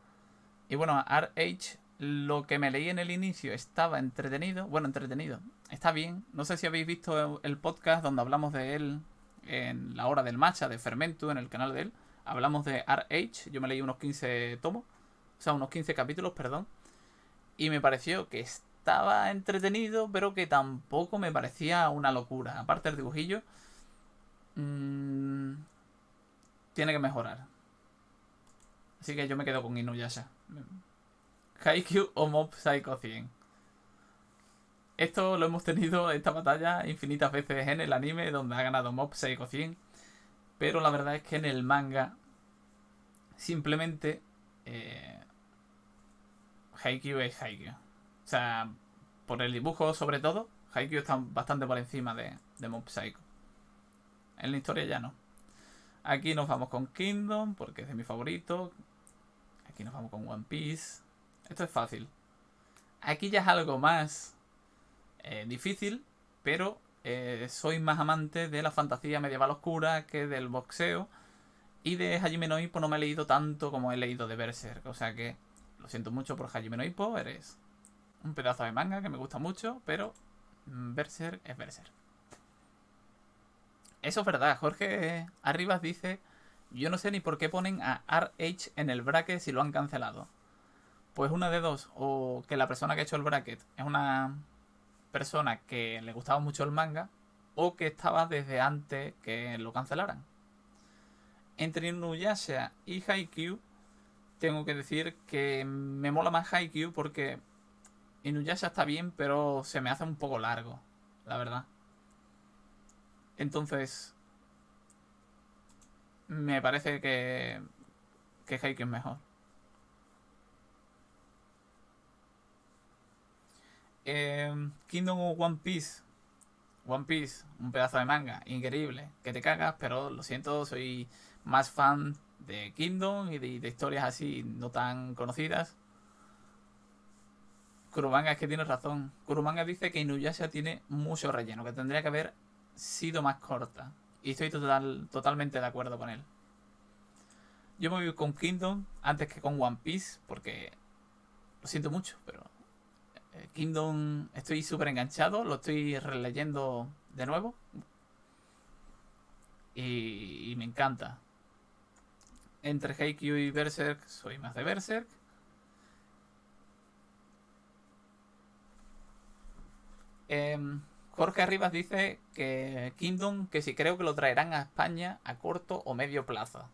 Y bueno, RH, lo que me leí en el inicio estaba entretenido. Bueno, entretenido. Está bien. No sé si habéis visto el podcast donde hablamos de él en la hora del matcha de Fermentu, en el canal de él. Hablamos de RH. Yo me leí unos 15 tomos o sea, unos 15 capítulos, perdón, y me pareció que estaba entretenido, pero que tampoco me parecía una locura. Aparte del dibujillo, mm, tiene que mejorar. Así que yo me quedo con Inuyasha. Haikyuu o Mob Psycho 100. Esto lo hemos tenido, esta batalla, infinitas veces en el anime, donde ha ganado Mob Psycho 100. Pero la verdad es que en el manga, simplemente eh, Haikyuu es Haikyuu. O sea, por el dibujo sobre todo, Haikyuu está bastante por encima de, de Psycho. En la historia ya no. Aquí nos vamos con Kingdom, porque es de mi favorito. Aquí nos vamos con One Piece. Esto es fácil. Aquí ya es algo más eh, difícil, pero eh, soy más amante de la fantasía medieval oscura que del boxeo. Y de Hajime no Ippo no me he leído tanto como he leído de Berserk. O sea que lo siento mucho por Hajime no Ippo, eres un pedazo de manga que me gusta mucho, pero mm, Berser es Berser. Eso es verdad, Jorge Arribas dice, yo no sé ni por qué ponen a RH en el bracket si lo han cancelado. Pues una de dos, o que la persona que ha hecho el bracket es una persona que le gustaba mucho el manga, o que estaba desde antes que lo cancelaran. Entre Inuyasha y Haikyuu tengo que decir que me mola más Haikyuu porque Inuyasha está bien, pero se me hace un poco largo, la verdad. Entonces, me parece que, que Haikyuu es mejor. Em, Kingdom One Piece. One Piece, un pedazo de manga, increíble, que te cagas, pero lo siento, soy más fan de Kingdom y de, historias así no tan conocidas. Kurumanga es que tiene razón. Kurumanga dice que Inuyasha tiene mucho relleno, que tendría que haber sido más corta. Y estoy totalmente de acuerdo con él. Yo me voy con Kingdom antes que con One Piece, porque lo siento mucho, pero eh, Kingdom estoy súper enganchado, lo estoy releyendo de nuevo. y me encanta. Entre Haikyuu y Berserk soy más de Berserk. Em, Jorge Arribas dice que Kingdom, que si creo que lo traerán a España a corto o medio plazo.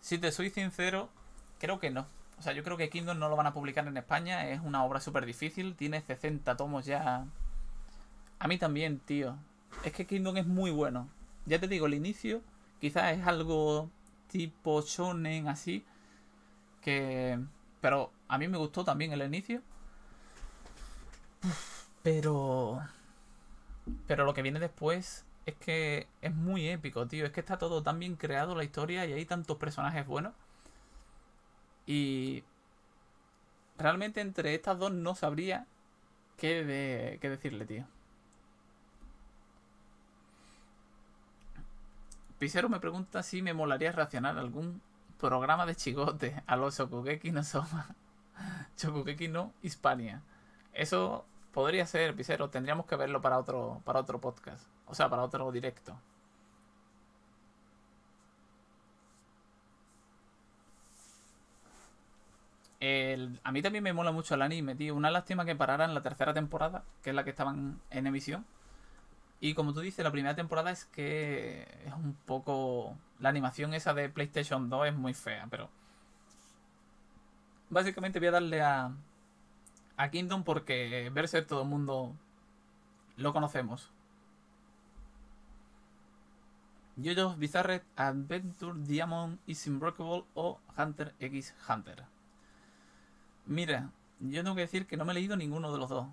Si te soy sincero, creo que no. O sea, yo creo que Kingdom no lo van a publicar en España. Es una obra súper difícil. Tiene 60 tomos ya. A mí también, tío. Es que Kingdom es muy bueno. Ya te digo, el inicio quizás es algo tipo shonen así. Que. Pero a mí me gustó también el inicio. pero. Pero lo que viene después es que es muy épico, tío. Es que está todo tan bien creado la historia y hay tantos personajes buenos. Y. Realmente entre estas dos no sabría qué, qué decirle, tío. Picero me pregunta si me molaría reaccionar algún programa de chigote a los Shokugeki no Soma. *laughs* no Hispania. Eso podría ser, Picero. Tendríamos que verlo para otro, para otro podcast. O sea, para otro directo. a mí también me mola mucho el anime, tío. Una lástima que pararan la tercera temporada, que es la que estaban en emisión y como tú dices, la primera temporada es que es un poco... La animación esa de PlayStation 2 es muy fea, pero... Básicamente voy a darle a, a Kingdom porque verse todo el mundo lo conocemos. JoJo's Bizarre Adventure Diamond is Unbreakable o Hunter x Hunter. Mira, yo tengo que decir que no me he leído ninguno de los dos.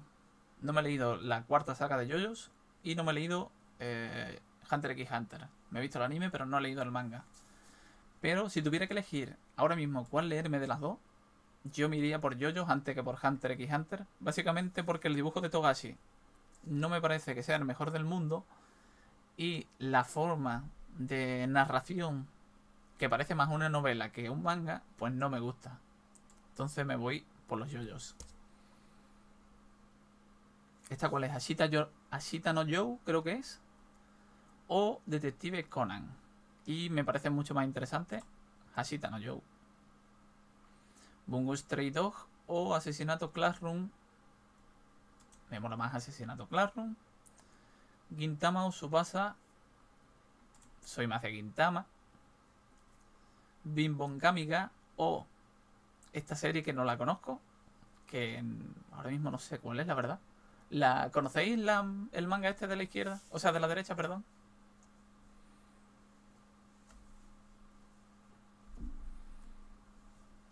No me he leído la cuarta saga de JoJo's y no me he leído eh, Hunter x Hunter. Me he visto el anime, pero no he leído el manga. Pero si tuviera que elegir ahora mismo cuál leerme de las dos, yo me iría por JoJo antes que por Hunter x Hunter. Básicamente porque el dibujo de Togashi no me parece que sea el mejor del mundo. Y la forma de narración, que parece más una novela que un manga, pues no me gusta. Entonces me voy por los Yoyos. ¿Esta cuál es? Ashita Yo Ashita no Joe, creo que es, o Detective Conan. Y me parece mucho más interesante Ashita no Joe. Bungo Stray Dog o Asesinato Classroom. Me mola más Asesinato Classroom. Gintama o Subasa. Soy más de Gintama. kamiga o esta serie que no la conozco. Que ahora mismo no sé cuál es, la verdad. La, ¿Conocéis la, el manga este de la izquierda? O sea, de la derecha, perdón.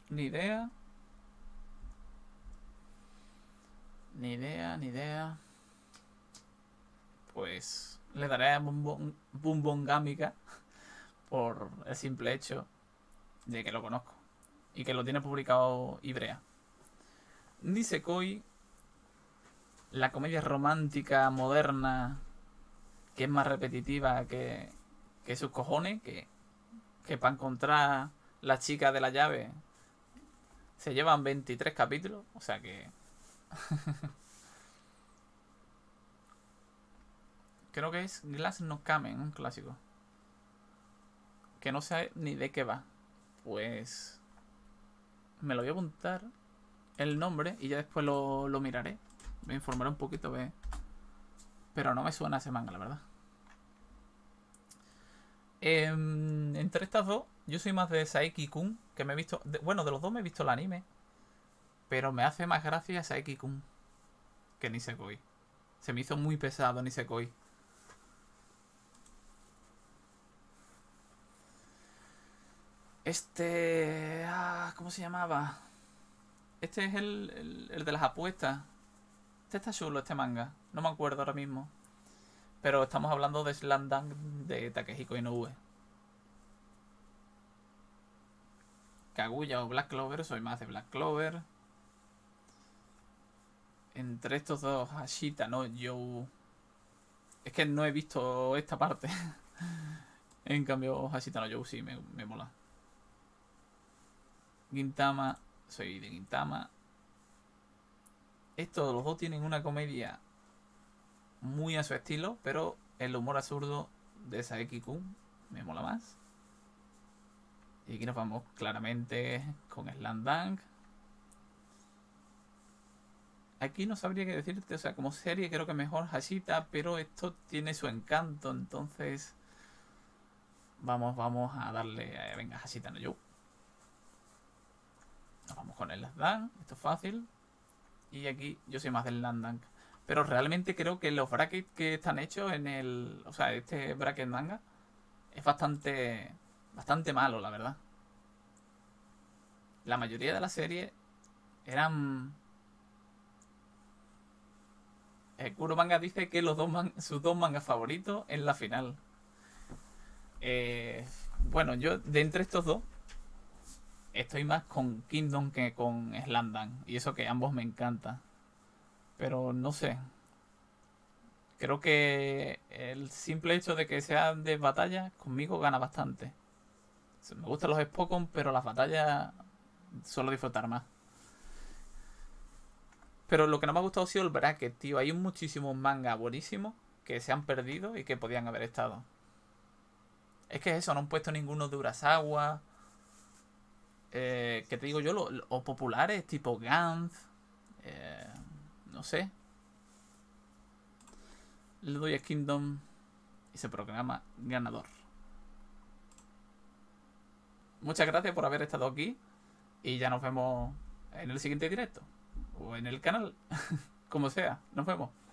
Ni idea. Ni idea, ni idea. Pues le daré a *laughs* por el simple hecho de que lo conozco y que lo tiene publicado Ibrea. Koi la comedia romántica moderna que es más repetitiva que, sus cojones, que, que para encontrar la chica de la llave se llevan 23 capítulos, o sea que... *laughs* Creo que es Glass No Kamen, un clásico. Que no sé ni de qué va. Pues... Me lo voy a apuntar el nombre y ya después lo, lo miraré. Me informaré un poquito, ve. Pero no me suena ese manga, la verdad. Em, entre estas dos, yo soy más de Saeki Kun, que me he visto. bueno, de los dos me he visto el anime. Pero me hace más gracia Saeki Kun que Nisekoi. Se me hizo muy pesado Nisekoi. Este. Ah, ¿Cómo se llamaba? Este es el, el de las apuestas. Este está chulo, este manga. No me acuerdo ahora mismo. Pero estamos hablando de Slandang de Takehiko Inoue. Kaguya o Black Clover, soy más de Black Clover. Entre estos dos, Ashita, no, yo... Es que no he visto esta parte. *laughs* en cambio, Hashita no Joe sí me, me mola. Gintama, soy de Gintama. Estos los dos tienen una comedia muy a su estilo, pero el humor absurdo de Saeki Kun me mola más. Y aquí nos vamos claramente con Slandang. Aquí no sabría qué decirte, o sea, como serie creo que mejor Hashita, pero esto tiene su encanto, entonces vamos, vamos a darle, a, eh, venga, Hashita no yo. Nos vamos con el Slandang, esto es fácil. Y aquí yo soy más del landang. Pero realmente creo que los brackets que están hechos en el. O sea, este bracket manga es bastante. bastante malo, la verdad. La mayoría de la serie eran. El eh, Kuro Manga dice que los dos sus dos mangas favoritos en la final. Eh, bueno, yo de entre estos dos estoy más con Kingdom que con Slandan. Y eso que ambos me encantan. Pero no sé. Creo que el simple hecho de que sean de batalla conmigo gana bastante. Me gustan los Spokon, pero las batallas suelo disfrutar más. Pero lo que no me ha gustado ha sido el bracket, tío. Hay muchísimos mangas buenísimos que se han perdido y que podían haber estado. Es que eso, no han puesto ninguno de Urasawa. Eh, que te digo yo? los populares, tipo Gantz, eh, no sé. Le doy a Kingdom y se programa ganador. Muchas gracias por haber estado aquí y ya nos vemos en el siguiente directo o en el canal, *laughs* como sea. Nos vemos.